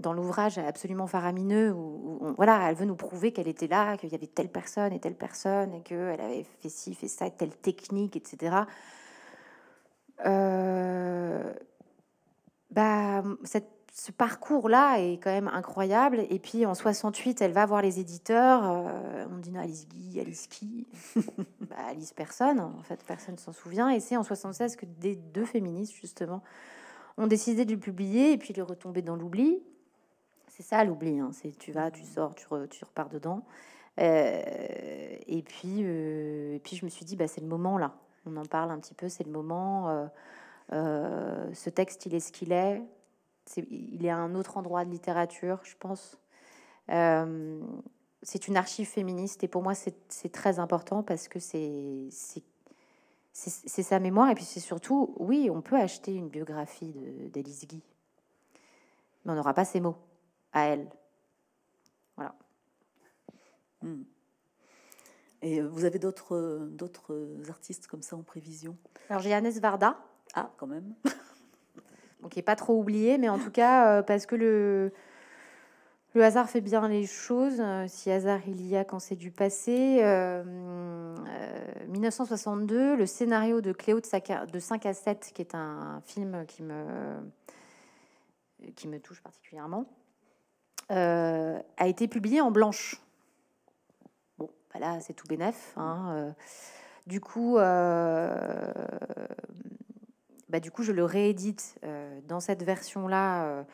dans l'ouvrage absolument faramineux où, voilà, elle veut nous prouver qu'elle était là, qu'il y avait telle personne et telle personne, et qu'elle avait fait ci, fait ça, telle technique, etc. Euh, bah, ce parcours-là est quand même incroyable. Et puis en 68, elle va voir les éditeurs. Euh, on dit non, Alice Guy, Alice qui (laughs) bah, Alice personne, en fait, personne s'en souvient. Et c'est en 76 que des deux féministes, justement, ont décidé de le publier et puis de retomber dans l'oubli. C'est ça l'oubli. Hein. C'est tu vas, tu mmh. sors, tu, repars dedans. Euh, et puis, euh, puis je me suis dit, bah, c'est le moment là. On en parle un petit peu. C'est le moment. Euh, ce texte, il est ce qu'il est. Il est à un autre endroit de littérature, je pense. c'est une archive féministe et pour moi, c'est très important parce que c'est c'est sa mémoire. Et puis c'est surtout, oui, on peut acheter une biographie d'Alice Guy, mais on n'aura pas ses mots à elle. Voilà. Hmm. Et euh, vous avez d'autres euh, d'autres euh, artistes comme ça en prévision Alors j'ai Annès Varda. Ah, quand même. (laughs) donc il n'est pas trop oublié, mais en tout cas, parce que le, le hasard fait bien les choses, si hasard il y a quand c'est du passé. 1962, le scénario de Cléo de 5 à 7, qui est un film qui me, qui me touche particulièrement, euh, a été publié en blanche. Bon, voilà, bah là, c'est tout bénef. Hein, euh. Du coup, euh, bah, du coup, je le réédite dans cette version-là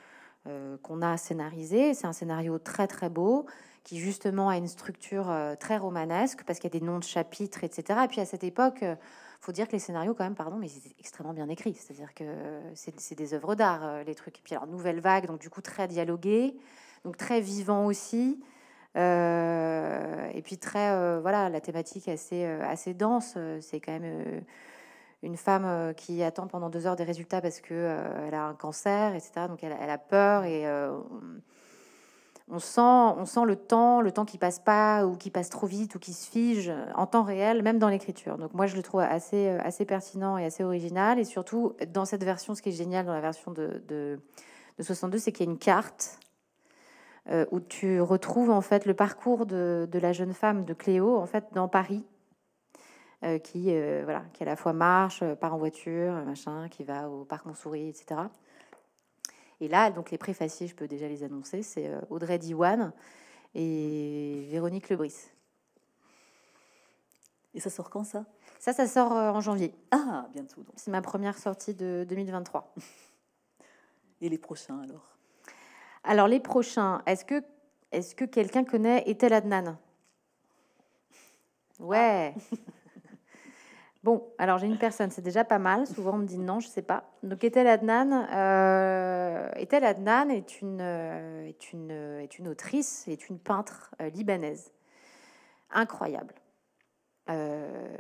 qu'on a scénarisée. C'est un scénario très très beau qui justement a une structure très romanesque parce qu'il y a des noms de chapitres, etc. Et puis à cette époque faut dire que les scénarios, quand même, pardon, mais c'est extrêmement bien écrit. C'est-à-dire que c'est des œuvres d'art, les trucs. Et puis alors, nouvelle vague, donc du coup, très dialogué donc très vivant aussi. Euh, et puis très, euh, voilà, la thématique assez, euh, assez dense. C'est quand même une femme qui attend pendant deux heures des résultats parce que elle a un cancer, etc. Donc elle, a peur et on sent, on sent le temps, le temps qui passe pas ou qui passe trop vite ou qui se fige en temps réel, même dans l'écriture. Donc moi je le trouve assez, assez pertinent et assez original. Et surtout dans cette version, ce qui est génial dans la version de, de, de 62, c'est qu'il y a une carte euh, où tu retrouves en fait le parcours de, la jeune femme de Cléo en fait dans Paris, euh, qui euh, voilà, qui à la fois marche, part en voiture, machin, qui va au parc Montsouris, etc. Et là, donc les préfaciers, je peux déjà les annoncer, c'est Audrey Diwan et Véronique Lebris. Et ça sort quand ça Ça, ça sort en janvier. Ah, bientôt C'est ma première sortie de 2023. Et les prochains alors alors, les prochains, est-ce que, est que quelqu'un connaît Etel Adnan Ouais (laughs) Bon, alors j'ai une personne, c'est déjà pas mal. Souvent on me dit non, je ne sais pas. Donc Etel Adnan, euh, Adnan est une, euh, est, euh, est une autrice, est une peintre libanaise. Incroyable.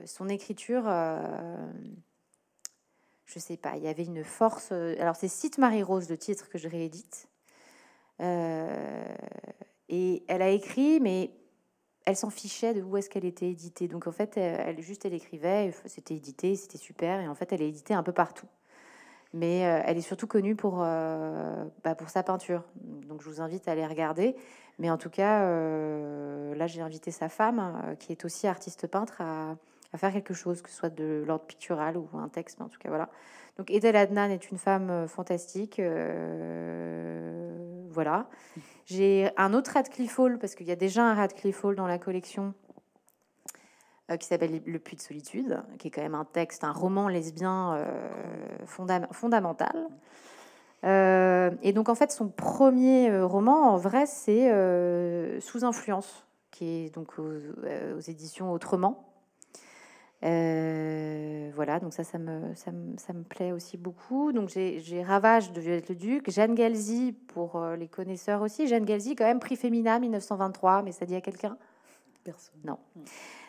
son écriture, je sais pas, il y avait une force. alors c'est Cite Marie-Rose, le titre que je réédite. Euh, et elle a écrit, mais elle s'en fichait de où est-ce qu'elle était éditée. Donc en fait, elle, juste elle écrivait, c'était édité, c'était super, et en fait, elle est éditée un peu partout. Mais euh, elle est surtout connue pour, euh, bah, pour sa peinture. Donc je vous invite à aller regarder. Mais en tout cas, là, j'ai invité sa femme, qui est aussi artiste peintre, à, à faire quelque chose, que ce soit de l'ordre pictural ou un texte, mais en tout cas voilà. Donc Edel Adnan est une femme euh, fantastique, euh, voilà. J'ai un autre Radcliffe Hall parce qu'il y a déjà un Radcliffe Hall dans la collection euh, qui s'appelle Le Puits de Solitude, qui est quand même un texte, un roman lesbien fondamental. et donc en fait son premier roman en vrai c'est Sous influence, qui est donc aux éditions Autrement. Euh, voilà, donc ça, ça me, ça me, plaît aussi beaucoup. Donc j'ai Ravage de Violette le Duc, Jeanne Galzi pour euh, les connaisseurs aussi. Jeanne Galzi, quand même, prix Féminin 1923, mais ça dit à quelqu'un Personne. Non.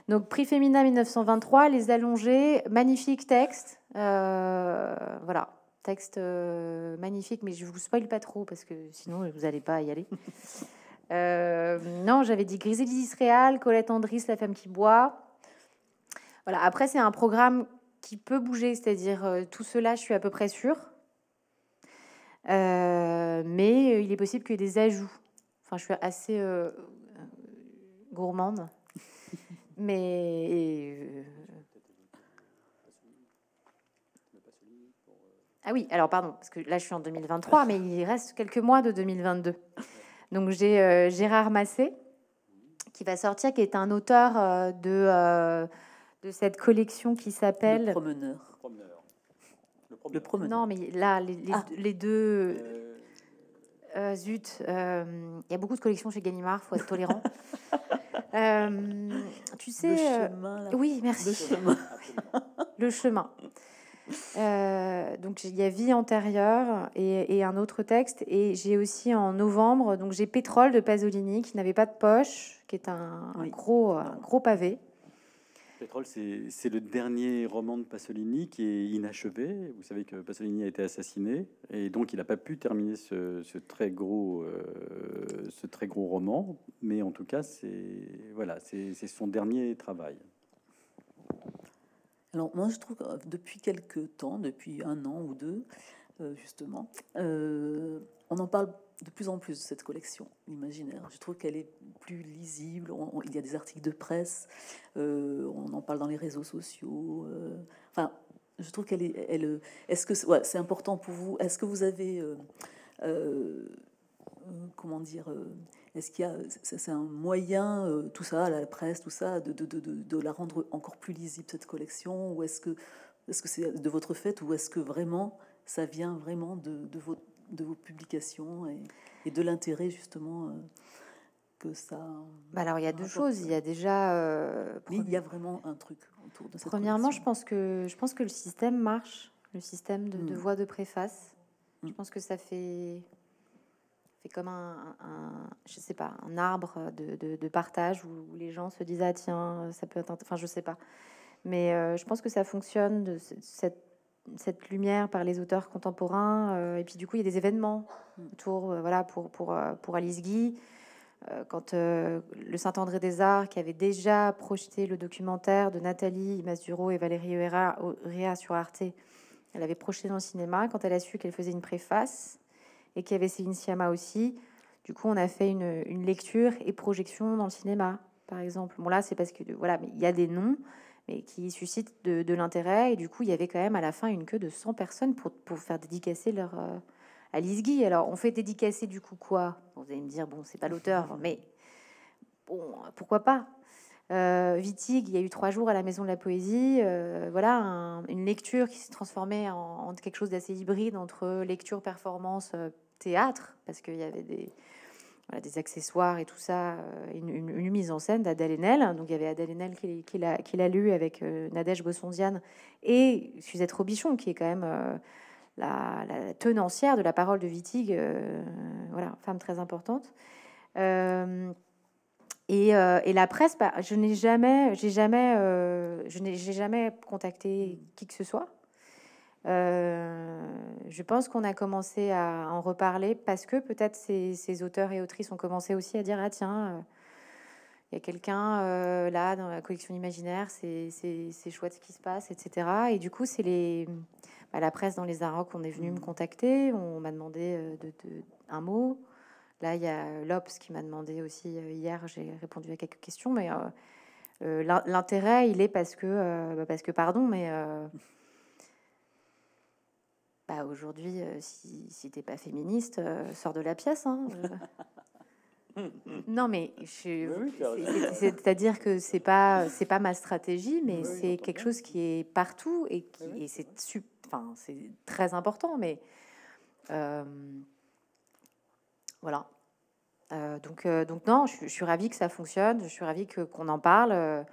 Donc prix Femina 1923, les allongés, magnifique texte. Euh, voilà, texte magnifique, mais je vous spoil pas trop parce que sinon vous n'allez pas y aller. (laughs) non, j'avais dit Griselda Israël, Colette Andris, La femme qui boit. Voilà. Après, c'est un programme qui peut bouger, c'est-à-dire euh, tout cela, je suis à peu près sûre. Euh, mais euh, il est possible qu'il y ait des ajouts. Enfin, je suis assez gourmande. (laughs) mais. Ah oui, alors pardon, parce que là je suis en 2023, mais il reste quelques mois de 2022. Donc j'ai Gérard Massé qui va sortir, qui est un auteur de de cette collection qui s'appelle... Le promeneur. Le promeneur. Non, mais là, les, ah. deux... Euh. Euh, zut, euh, il y a beaucoup de collections chez Gallimard, faut être tolérant. (laughs) tu sais... Le chemin, oui, merci. Le chemin. (laughs) donc il y a vie antérieure et, un autre texte. Et j'ai aussi en novembre, donc j'ai Pétrole de Pasolini qui n'avait pas de poche, qui est gros, un gros pavé. Pétrole, c'est le dernier roman de Pasolini qui est inachevé. Vous savez que Pasolini a été assassiné et donc il n'a pas pu terminer ce, très gros, euh, ce très gros roman. Mais en tout cas, c'est voilà, c'est son dernier travail. Alors moi, je trouve que euh, depuis quelques temps, depuis un an ou deux, euh, justement, on en parle de plus en plus de cette collection imaginaire. Je trouve qu'elle est plus lisible. il y a des articles de presse, euh, on en parle dans les réseaux sociaux. Euh. enfin, je trouve qu'elle est. Elle, euh, est-ce que c'est important pour vous Est-ce que vous avez comment dire Est-ce qu'il y c'est un moyen tout ça, la presse, tout ça, de, de, la rendre encore plus lisible cette collection Ou est-ce que est-ce que c'est de votre fait ou est-ce que vraiment ça vient vraiment de, de, votre, de vos publications et, de l'intérêt justement euh, que ça. Bah alors il y a deux choses. Il y a déjà. Euh, il y a vraiment un truc autour de ça. Premièrement, je pense que je pense que le système marche, le système de, de hmm. voix de préface. Je hmm. pense que ça fait fait comme un, je sais pas un arbre de, partage où, les gens se disent ah tiens ça peut être enfin je sais pas. Mais euh, je pense que ça fonctionne de cette cette lumière par les auteurs contemporains. Euh, et puis du coup, il y a des événements autour, euh, voilà, euh, pour, Alice Guy. quand le Saint-André des Arts, qui avait déjà projeté le documentaire de Nathalie Masduro et Valérie Réa sur Arte, elle avait projeté dans le cinéma. Quand elle a su qu'elle faisait une préface et qu'il y avait Céline Siama aussi, du coup, on a fait une, une lecture et projection dans le cinéma, par exemple. Bon, là, c'est parce que, voilà, mais il y a des noms mais qui suscite de, l'intérêt. Et du coup, il y avait quand même à la fin une queue de 100 personnes pour, pour faire dédicacer leur euh, Alice Guy. Alors, on fait dédicacer du coup quoi Vous allez me dire, bon, c'est pas l'auteur, (laughs) mais bon, pourquoi pas euh, il y a eu trois jours à la Maison de la Poésie, euh, voilà une lecture qui s'est transformée en, en quelque chose d'assez hybride entre lecture, performance, euh, théâtre, parce qu'il y avait des, des accessoires et tout ça, euh, une, mise en scène d'Adèle Haenel. Donc il y avait Adèle Haenel qui, l'a lu avec euh, Nadège Bossondiane et Suzette Robichon, qui est quand même euh, la, tenancière de la parole de Wittig, euh, voilà, femme très importante. Et, la presse, bah, je n'ai jamais, j'ai jamais, je n'ai jamais contacté qui que ce soit. Euh, je pense qu'on a commencé à en reparler parce que peut-être ces, auteurs et autrices ont commencé aussi à dire ah tiens, euh, il y a quelqu'un euh, là dans la collection imaginaire, c'est chouette ce qui se passe, etc. Et du coup, c'est les bah, la presse dans les Arocs, qu'on est venu me mm. contacter, on m'a demandé de, un mot. Là, il y a Lops qui m'a demandé aussi hier, j'ai répondu à quelques questions, mais l'intérêt, il est parce que, bah, parce que pardon, mais bah aujourd'hui, euh, si, si t'es pas féministe, euh, sors de la pièce. Hein, euh. (laughs) non, mais c'est-à-dire que c'est pas c'est pas ma stratégie, mais c'est quelque chose qui est partout et qui c'est c'est très important, mais voilà. donc donc non, je, je, suis ravie que ça fonctionne, je suis ravie que qu'on en parle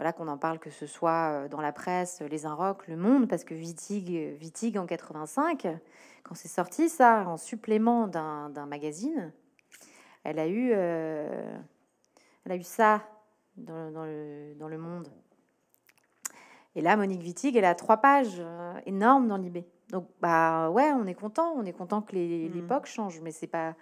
voilà, qu'on en parle, que ce soit euh, dans la presse, euh, les Inrocks, le monde, parce que Vitig, Vitig euh, en 85, quand c'est sorti, ça, en supplément d'un magazine, elle a eu, elle a eu ça dans, le, monde. Et là, Monique Wittig, elle a trois pages énormes dans l'IB. Donc, bah ouais, on est content, on est content que mmh. l'époque change, mais c'est pas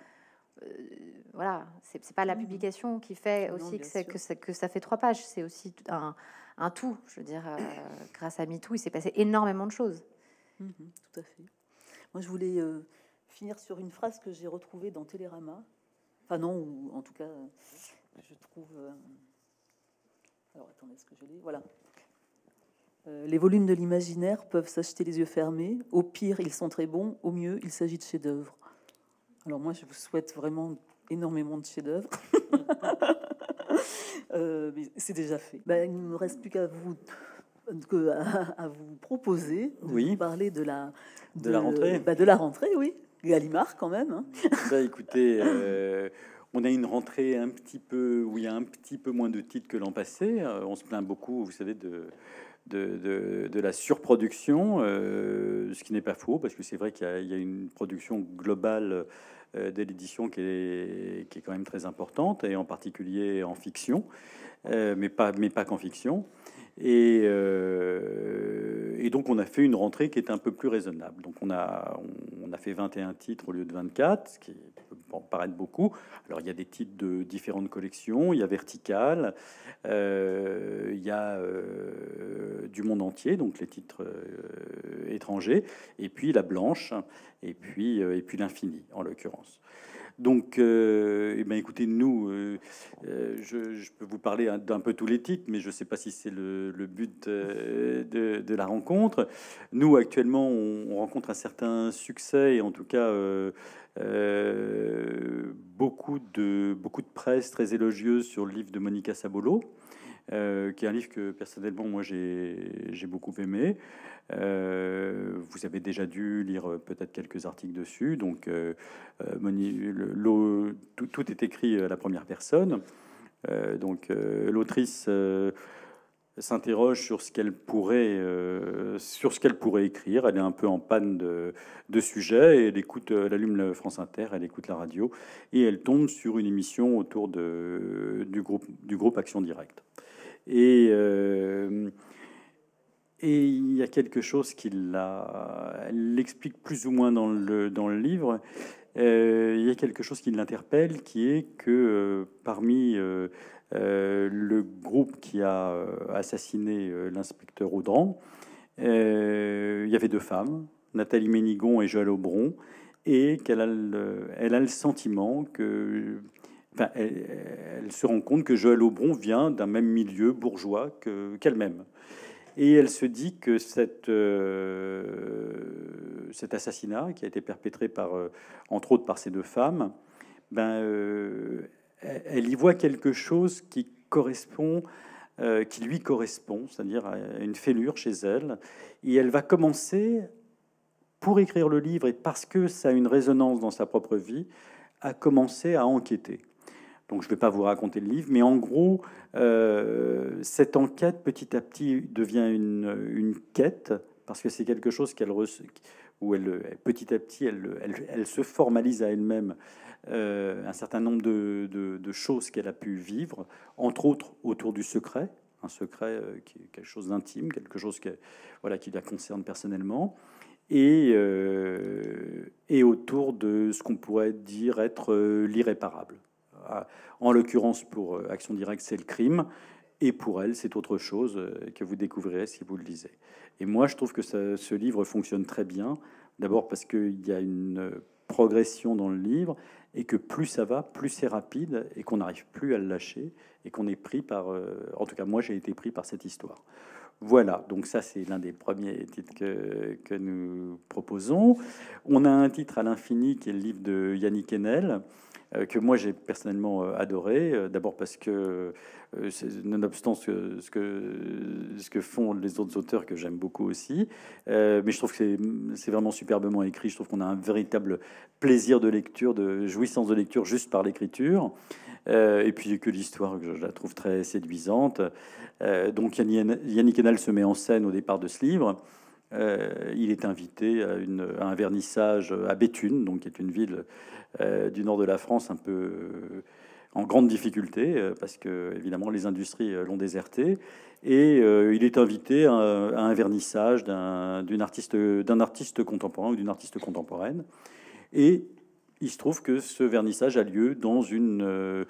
voilà, c'est pas la mmh. publication qui fait aussi que, ça, que, ça fait trois pages, c'est aussi un, tout. Je veux dire, euh, (coughs) grâce à MeToo, il s'est passé énormément de choses. Mmh, mmh, tout à fait. Moi, je voulais euh, finir sur une phrase que j'ai retrouvée dans Télérama. Enfin, non, ou en tout cas, euh, je trouve. Alors, attendez, ce que je l'ai Voilà. Les volumes de l'imaginaire peuvent s'acheter les yeux fermés. Au pire, ils sont très bons. Au mieux, il s'agit de chefs-d'œuvre. Alors moi, je vous souhaite vraiment énormément de chefs-d'œuvre. (laughs) Euh, c'est déjà fait. Ben, il ne me reste plus qu'à vous que, à, vous proposer de oui. parler de la de, la rentrée. Ben, de la rentrée, oui. Gallimard quand même. Hein. Ben, écoutez, euh, on a une rentrée un petit peu où il y a un petit peu moins de titres que l'an passé. Euh, on se plaint beaucoup, vous savez, de de, de, la surproduction, ce qui n'est pas faux, parce que c'est vrai qu'il y, a une production globale euh, dès l'édition qui est, quand même très importante, et en particulier en fiction, euh, mais pas, mais pas qu'en fiction. Euh, et, donc, on a fait une rentrée qui est un peu plus raisonnable. Donc, on a, on, a fait 21 titres au lieu de 24, ce qui peut paraître beaucoup. Alors, il y a des titres de différentes collections, il y a Vertical, euh, il y a euh, du monde entier, donc les titres étrangers, et puis La Blanche, et puis, et puis L'Infini, en l'occurrence. Donc, euh, eh ben, écoutez, nous, euh, euh, je, peux vous parler d'un peu tous les titres, mais je ne sais pas si c'est le, but de, la rencontre. Nous, actuellement, on, rencontre un certain succès, et en tout cas, beaucoup, de, beaucoup de presse très élogieuse sur le livre de Monica Sabolo. Euh, qui est un livre que personnellement moi j'ai beaucoup aimé. Euh, vous avez déjà dû lire euh, peut-être quelques articles dessus, donc tout, est écrit à la première personne. donc l'autrice s'interroge sur ce qu'elle pourrait, pourrait écrire. Elle est un peu en panne de, de sujet et elle écoute, elle allume le France Inter, elle écoute la radio et elle tombe sur une émission autour de, du groupe, du groupe Action Directe. Et, euh, et il y a quelque chose qui l'explique plus ou moins dans le, livre. Euh, il y a quelque chose qui l'interpelle, qui est que euh, parmi le groupe qui a assassiné l'inspecteur Audran, il y avait deux femmes, Nathalie Ménigon et Joël Aubron, et qu'elle a le sentiment que elle, se rend compte que Joël Aubron vient d'un même milieu bourgeois qu'elle-même. et elle se dit que cette, euh, cet assassinat qui a été perpétré par, euh, entre autres par ces deux femmes, ben, euh, elle y voit quelque chose qui correspond, qui lui correspond, c'est-à-dire une fêlure chez elle. Et elle va commencer, pour écrire le livre et parce que ça a une résonance dans sa propre vie, à commencer à enquêter. Donc je ne vais pas vous raconter le livre, mais en gros, euh, cette enquête petit à petit devient une, quête, parce que c'est quelque chose qu'elle où elle, petit à petit, elle, elle, se formalise à elle-même euh, un certain nombre de, choses qu'elle a pu vivre, entre autres autour du secret, un secret euh, qui est quelque chose d'intime, quelque chose que, voilà, qui la concerne personnellement, et, et autour de ce qu'on pourrait dire être l'irréparable en l'occurrence pour euh, Action Directe, c'est le crime, et pour elle, c'est autre chose euh, que vous découvrirez si vous le lisez. Et moi, je trouve que ce livre fonctionne très bien, d'abord parce qu'il y a une euh, progression dans le livre, et que plus ça va, plus c'est rapide, et qu'on n'arrive plus à le lâcher, et qu'on est pris par... en tout cas, moi, j'ai été pris par cette histoire. Voilà, donc ça c'est l'un des premiers titres que, que, nous proposons. On a un titre à l'infini qui est le livre de Yannick Enel, euh, que moi j'ai personnellement euh, adoré. Euh, d'abord parce que, nonobstant ce, que, ce que font les autres auteurs que j'aime beaucoup aussi, mais je trouve que c'est vraiment superbement écrit. Je trouve qu'on a un véritable plaisir de lecture, de jouissance de lecture juste par l'écriture. et puis que l'histoire, je, la trouve très séduisante. donc Yannick Enal se met en scène au départ de ce livre. Euh, il est invité à, un vernissage à Béthune, donc qui est une ville euh, du nord de la France un peu euh, en grande difficulté parce que évidemment les industries l'ont déserté. Et il est invité à, un vernissage d'un artiste, artiste, contemporain ou d'une artiste contemporaine. Et il se trouve que ce vernissage a lieu dans une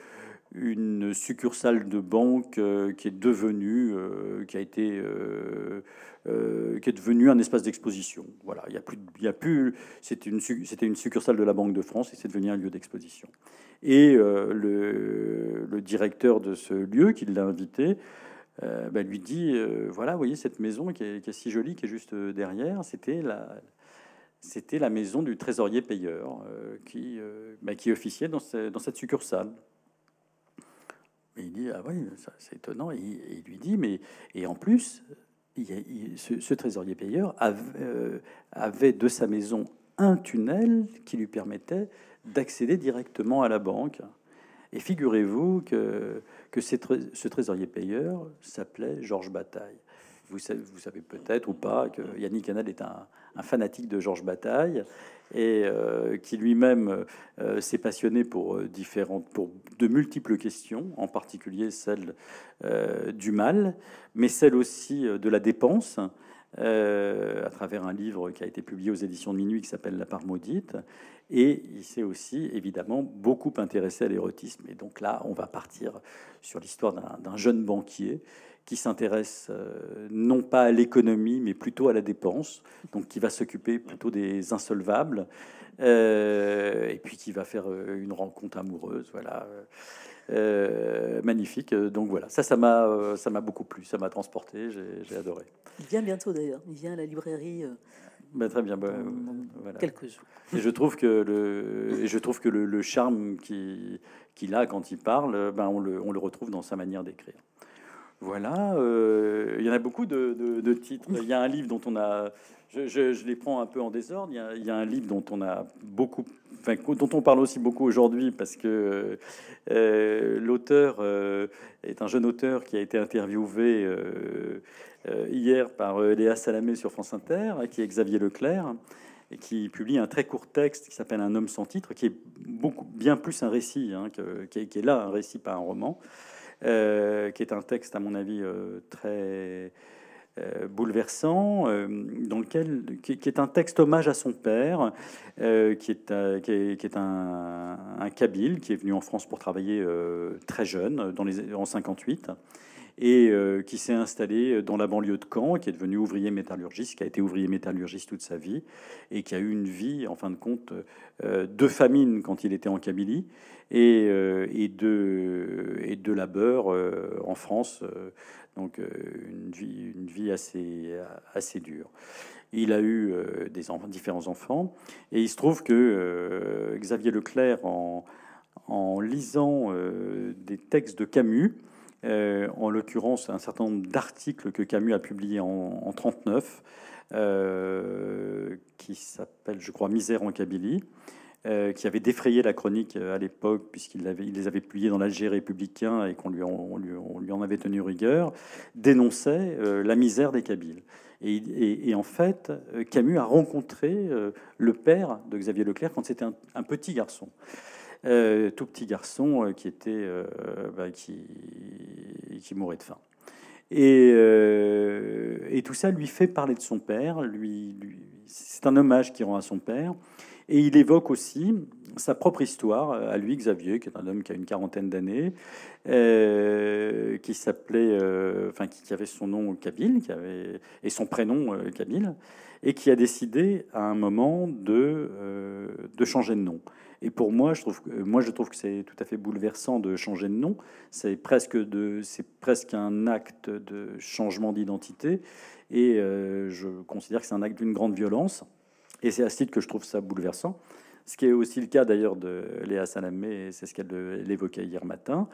une succursale de banque euh, qui est devenue, euh, qui a été, euh, qui est devenue un espace d'exposition. Voilà, il y a plus, il plus, c'était une, une succursale de la Banque de France et c'est devenu un lieu d'exposition. Et le, directeur de ce lieu qui l'a invité. Bah, lui dit voilà vous voyez cette maison qui est, si jolie qui est juste derrière c'était la c'était la maison du trésorier payeur qui bah, qui officiait dans cette succursale et il dit, ah oui, c'est étonnant. Et, il lui dit, mais et en plus, il, ce, trésorier payeur euh, avait, de sa maison un tunnel qui lui permettait d'accéder directement à la banque. Et figurez-vous que, que ce trésorier payeur s'appelait Georges Bataille. Vous savez, vous savez peut-être ou pas que Yannick Canal est un, un fanatique de Georges Bataille et euh, qui lui-même euh, s'est passionné pour, euh, différentes, pour de multiples questions, en particulier celle du mal, mais celle aussi de la dépense. à travers un livre qui a été publié aux éditions de Minuit qui s'appelle La part maudite. Et il s'est aussi évidemment beaucoup intéressé à l'érotisme. Et donc là, on va partir sur l'histoire d'un jeune banquier qui s'intéresse euh, non pas à l'économie, mais plutôt à la dépense, donc qui va s'occuper plutôt des insolvables, euh, et puis qui va faire euh, une rencontre amoureuse, voilà, magnifique. Donc voilà, ça, ça m'a, ça m'a beaucoup plu, ça m'a transporté, j'ai, adoré. Il vient bientôt d'ailleurs, il vient à la librairie. Bah, très bien, bah, quelques jours. Et je trouve que le, je trouve que le, charme qu'il, a quand il parle, ben, on, le, on le retrouve dans sa manière d'écrire. Voilà, euh, il y en a beaucoup de, titres. Il y a un livre dont on a je, les prends un peu en désordre. Il y, a, un livre dont on a beaucoup, dont on parle aussi beaucoup aujourd'hui parce que euh, l'auteur euh, est un jeune auteur qui a été interviewé hier par Léa Salamé sur France Inter, qui est Xavier Leclerc. Et qui publie un très court texte qui s'appelle Un homme sans titre, qui est beaucoup bien plus un récit, hein, qui, est, là un récit, pas un roman. Euh, qui est un texte, à mon avis, euh, très euh, bouleversant, dans lequel, qui, est un texte hommage à son père, qui est, qui est, qui est un, un, Kabyle, qui est venu en France pour travailler très jeune, dans les, en 58 et euh, qui s'est installé euh, dans la banlieue de Caen, qui est devenu ouvrier métallurgiste, qui a été ouvrier métallurgiste toute sa vie, et qui a eu une vie, en fin de compte, euh, de famine quand il était en Kabylie, et, et, de, labeur en France, donc une vie, assez, assez dure. Il a eu des différents enfants, et il se trouve que Xavier Leclerc, en, lisant des textes de Camus, euh, en l'occurrence un certain nombre d'articles que Camus a publiés en, en 39, euh, qui s'appelle, je crois, Misère en Kabylie. Euh, qui avait défrayé la chronique à l'époque, puisqu'il les avait publiés dans l'Alger républicain et qu'on lui, lui, en avait tenu rigueur, dénonçait la misère des Kabyles. Et, en fait, Camus a rencontré le père de Xavier Leclerc quand c'était un, petit garçon. Euh, tout petit garçon euh, qui était euh, bah, qui, qui mourait de faim. Et, tout ça lui fait parler de son père. Lui, c'est un hommage qu'il rend à son père. Et il évoque aussi sa propre histoire à lui, Xavier, qui est un homme qui a une quarantaine d'années, qui s'appelait, enfin, qui, avait son nom Kabyle, et son prénom euh, et qui a décidé à un moment de changer de nom. Et pour moi, je trouve, moi, je trouve que c'est tout à fait bouleversant de changer de nom. C'est presque, de, c'est presque un acte de changement d'identité. Et euh, je considère que c'est un acte d'une grande violence. Et c'est à ce titre que je trouve ça bouleversant. Ce qui est aussi le cas d'ailleurs de Léa Salamé, c'est ce qu'elle évoquait hier matin,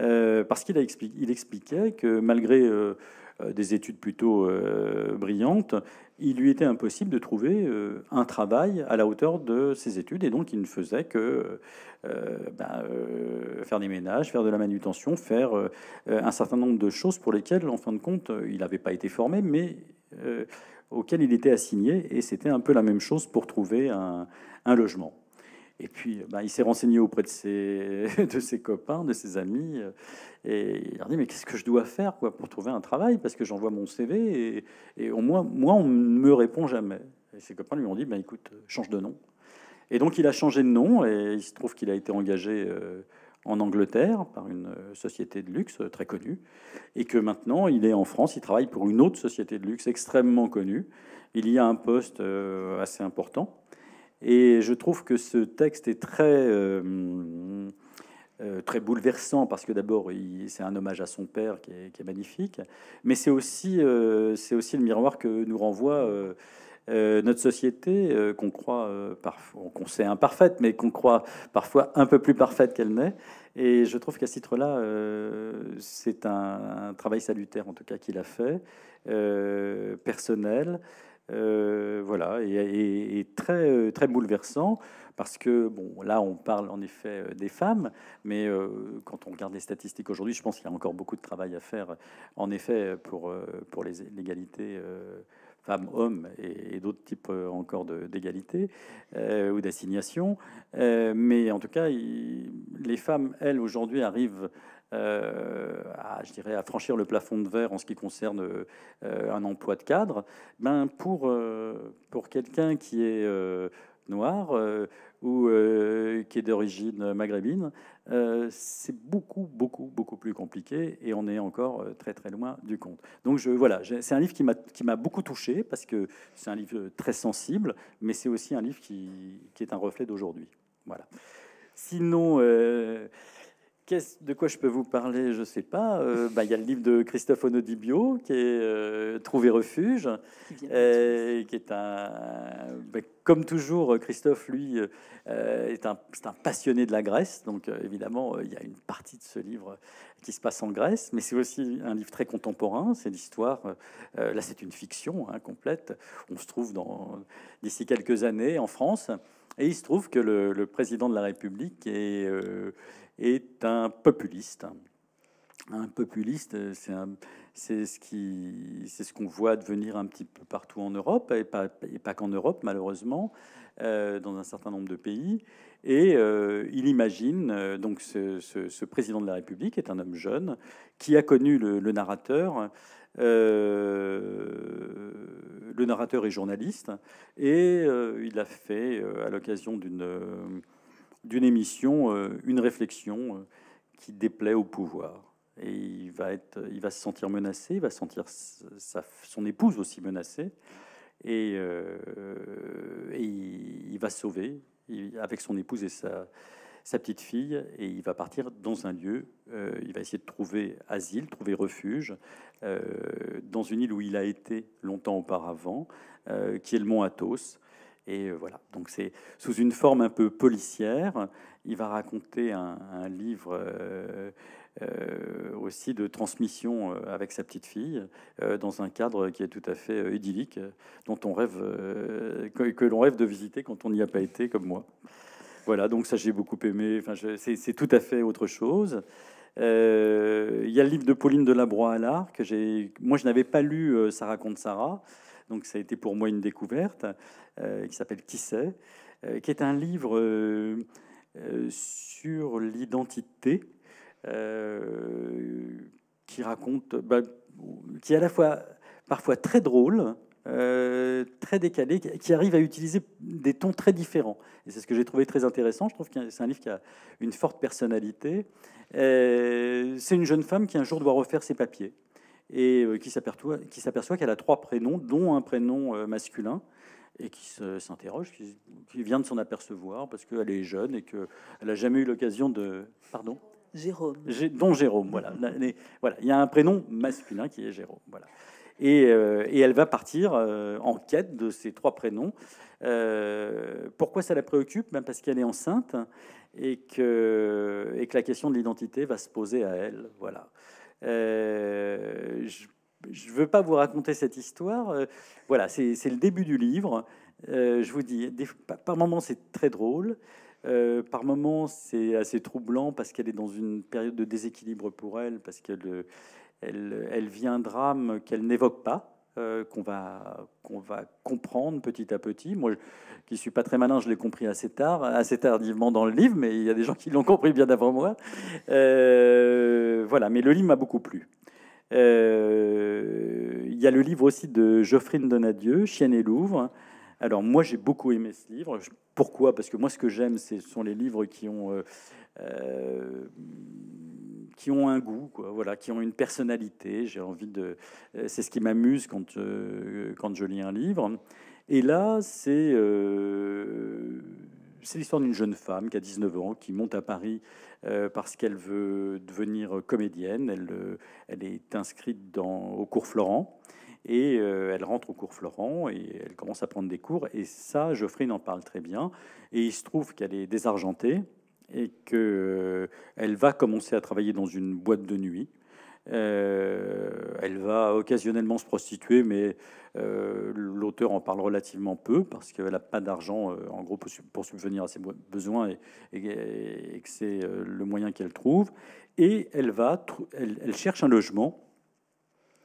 euh, parce qu'il a il expliquait que malgré euh, euh, des études plutôt euh, brillantes, il lui était impossible de trouver euh, un travail à la hauteur de ses études, et donc il ne faisait que ben, faire des ménages, faire de la manutention, faire un certain nombre de choses pour lesquelles, en fin de compte, il n'avait pas été formé, mais auxquelles il était assigné, et c'était un peu la même chose pour trouver un logement. Et puis, euh, bah, il s'est renseigné auprès de ses, (laughs) de ses copains, de ses amis, euh, et il leur dit, mais qu'est-ce que je dois faire quoi, pour trouver un travail Parce que j'envoie mon CV, et, et au moins, moi, on ne me répond jamais. Et ses copains lui ont dit, ben, écoute, euh, change de nom. Et donc, il a changé de nom, et il se trouve qu'il a été engagé en Angleterre par une société de luxe très connue, et que maintenant, il est en France, il travaille pour une autre société de luxe extrêmement connue. Il y a un poste assez important et je trouve que ce texte est très, euh, euh, très bouleversant parce que d'abord, c'est un hommage à son père qui est, magnifique, mais c'est aussi, euh, c'est aussi le miroir que nous renvoie notre société, qu'on croit parfois, qu'on sait imparfaite, mais qu'on croit parfois un peu plus parfaite qu'elle n'est. Et je trouve qu'à ce titre-là, c'est un, un, travail salutaire en tout cas qu'il a fait, personnel. Euh, voilà, et, très, euh, très bouleversant, parce que, bon, là, on parle en effet euh, des femmes, mais quand on regarde les statistiques aujourd'hui, je pense qu'il y a encore beaucoup de travail à faire, en effet, pour, pour les, l'égalité femmes-hommes et, d'autres types encore d'égalité ou d'assignation. mais en tout cas, les femmes, elles, aujourd'hui, arrivent euh, à, je dirais, à franchir le plafond de verre en ce qui concerne euh, un emploi de cadre, ben pour, euh, pour quelqu'un qui est noir ou qui est d'origine maghrébine, c'est beaucoup, beaucoup, beaucoup plus compliqué et on est encore très, très loin du compte. Donc je, voilà, c'est un livre qui m'a beaucoup touché parce que c'est un livre très sensible, mais c'est aussi un livre qui, qui est un reflet d'aujourd'hui. Voilà. Sinon, de quoi je peux vous parler Je ne sais pas. Euh, bah, il euh, y a le livre de Christophe Onodibio qui est euh, Trouver refuge, euh, et qui est un, bah, comme toujours, Christophe, lui, est un, passionné de la Grèce. Donc évidemment, il y a une partie de ce livre qui se passe en Grèce, mais c'est aussi un livre très contemporain. C'est l'histoire, là c'est une fiction incomplète hein, complète. On se trouve d'ici quelques années en France. Et il se trouve que le, le président de la République est est un populiste. Un populiste, c'est ce qu'on voit devenir un petit peu partout en Europe, et pas, pas qu'en Europe, malheureusement, euh, dans un certain nombre de pays. Et euh, il imagine, euh, donc ce, président de la République est un homme jeune qui a connu le narrateur. le narrateur est journaliste et il a fait, à l'occasion d'une d'une émission euh, une réflexion euh, qui déplaît au pouvoir. Et il va, se sentir menacé, il va sentir son épouse aussi menacée, et, euh, il, va sauver avec son épouse et sa, petite fille, et il va partir dans un lieu, il va essayer de trouver asile, trouver refuge, dans une île où il a été longtemps auparavant, qui est le mont Athos, et euh, voilà, donc c'est sous une forme un peu policière. Il va raconter un, livre euh, euh, aussi de transmission avec sa petite fille dans un cadre qui est tout à fait idyllique, dont on rêve, que, l'on rêve de visiter quand on n'y a pas été, comme moi. Voilà, donc ça j'ai beaucoup aimé. Enfin, c'est tout à fait autre chose. Il y a le livre de Pauline Delabroix à l'art que j'ai. Moi, je n'avais pas lu. ça raconte Sarah donc ça a été pour moi une découverte euh, qui s'appelle Qui sait, euh, qui est un livre euh, sur l'identité qui raconte, bah, qui est à la fois parfois très drôle, très décalé, qui arrive à utiliser des tons très différents. Et c'est ce que j'ai trouvé très intéressant. Je trouve que c'est un livre qui a une forte personnalité. c'est une jeune femme qui un jour doit refaire ses papiers et euh, qui s'aperçoit qu'elle a trois prénoms, dont un prénom euh, masculin, et qui s'interroge, qui, vient de s'en apercevoir parce qu'elle est jeune et qu'elle n'a jamais eu l'occasion de... Pardon Jérôme. j'ai dont Jérôme, voilà. voilà, il y a un prénom masculin qui est Jérôme, voilà. Et, euh, et elle va partir en quête de ces trois prénoms. pourquoi ça la préoccupe Même ben, Parce qu'elle est enceinte et que, et que la question de l'identité va se poser à elle, voilà. Euh, je ne veux pas vous raconter cette histoire. Euh, voilà, c'est le début du livre. Euh, je vous dis, par moments, c'est très drôle. par moments, c'est assez troublant parce qu'elle est dans une période de déséquilibre pour elle, parce qu'elle elle, vit un drame qu'elle n'évoque pas. Euh, qu'on va, qu'on va comprendre petit à petit. Moi, qui qui suis pas très malin, je l'ai compris assez tard, assez tardivement dans le livre, mais il y a des gens qui l'ont compris bien avant moi. Euh, voilà, mais le livre m'a beaucoup plu. Euh, il y a le livre aussi de Geoffrey Donadieu, Chienne et Louvre. Alors moi, j'ai beaucoup aimé ce livre. Pourquoi Parce que moi, ce que j'aime, ce sont les livres qui ont qui ont un goût, voilà, qui ont une personnalité. J'ai envie de, euh, c'est ce qui m'amuse quand euh, quand je lis un livre. Et là, c'est euh, c'est l'histoire d'une jeune femme qui a 19 ans, qui monte à Paris parce qu'elle veut devenir comédienne. Elle, elle est inscrite dans, au cours Florent et elle rentre au cours Florent et elle commence à prendre des cours. Et ça, Geoffrey n'en parle très bien. Et il se trouve qu'elle est désargentée et qu'elle euh, va commencer à travailler dans une boîte de nuit. Euh, elle va occasionnellement se prostituer, mais euh, l'auteur en parle relativement peu parce qu'elle n'a pas d'argent, en gros, pour, subvenir à ses besoins et, que c'est le moyen qu'elle trouve. Et elle, va elle, cherche un logement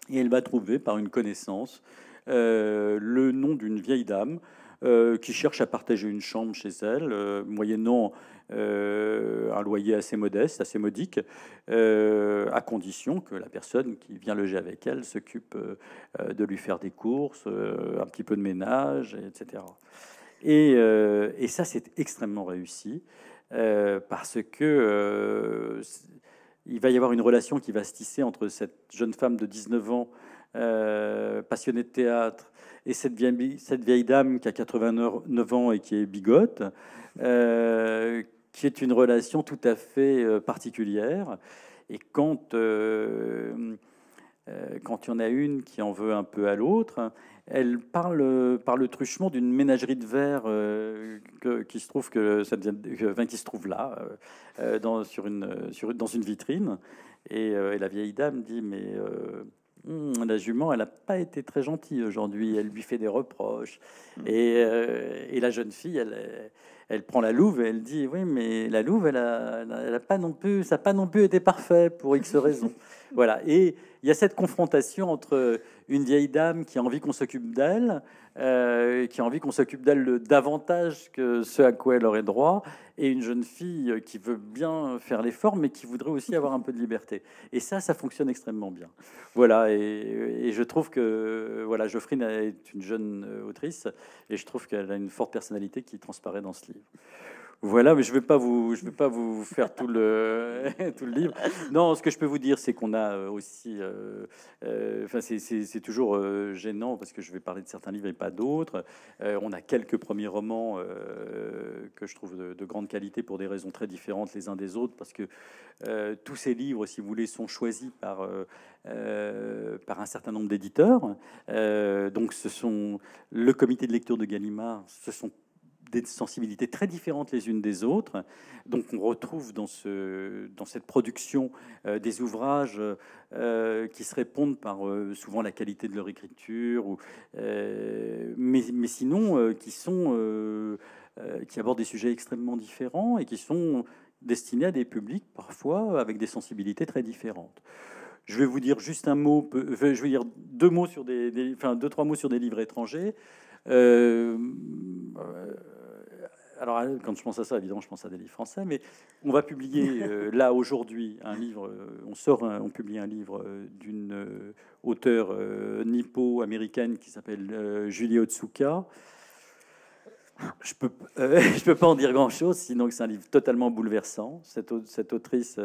et elle va trouver par une connaissance le nom d'une vieille dame qui cherche à partager une chambre chez elle, moyennant euh, un loyer assez modeste, assez modique, euh, à condition que la personne qui vient loger avec elle s'occupe euh, de lui faire des courses, un petit peu de ménage, etc. Et, ça, c'est extrêmement réussi parce que il va y avoir une relation qui va se tisser entre cette jeune femme de 19 ans, passionnée de théâtre, et cette vieille, cette vieille, dame qui a 89 ans et qui est bigote, euh, c'est une relation tout à fait euh, particulière. Et quand, euh, euh, quand il y en a une qui en veut un peu à l'autre, elle parle par le truchement d'une ménagerie de verre qui, se trouve que, ça qui se trouve là, dans, sur une, sur, dans une vitrine. Et, et, la vieille dame dit, mais Hum, la jument, elle n'a pas été très gentille aujourd'hui. Elle lui fait des reproches. Hum. Euh, et, la jeune fille, euh, elle, prend la louve et elle dit Oui, mais la louve, elle a, pas non plus, ça n'a pas non plus été parfait pour X raisons. (laughs) voilà. Et il y a cette confrontation entre une vieille dame qui a envie qu'on s'occupe d'elle, euh, qui a envie qu'on s'occupe d'elle davantage que ce à quoi elle aurait droit, et une jeune fille qui veut bien faire l'effort, mais qui voudrait aussi avoir un peu de liberté. Et ça, ça fonctionne extrêmement bien. Voilà, et, je trouve que voilà, Geoffrine est une jeune autrice, et je trouve qu'elle a une forte personnalité qui transparaît dans ce livre. Voilà, mais je ne vais pas vous, je vais pas vous faire tout le, (laughs) tout le livre. Non, ce que je peux vous dire, c'est qu'on a euh, aussi, euh, euh, enfin, c'est toujours gênant parce que je vais parler de certains livres et pas d'autres. on a quelques premiers romans que je trouve de, grande qualité pour des raisons très différentes les uns des autres, parce que tous ces livres, si vous voulez, sont choisis par par un certain nombre d'éditeurs. donc, ce sont le comité de lecture de Gallimard, ce sont des sensibilités très différentes les unes des autres. Donc on retrouve dans, ce, dans cette production euh, des ouvrages euh, qui se répondent par euh, souvent la qualité de leur écriture, ou, mais, mais, sinon qui, sont, qui abordent des sujets extrêmement différents et qui sont destinés à des publics parfois avec des sensibilités très différentes. Je vais vous dire juste un mot, je vais dire deux mots sur des, deux trois mots sur des livres étrangers alors quand je pense à ça, évidemment, je pense à des livres français, mais on va publier (laughs) euh, là aujourd'hui un livre, euh, on sort, on publie un livre euh, d'une auteure nippo-américaine qui s'appelle Julie Otsuka. Je peux, (laughs) peux pas en dire grand-chose, sinon que c'est un livre totalement bouleversant. Cette, autrice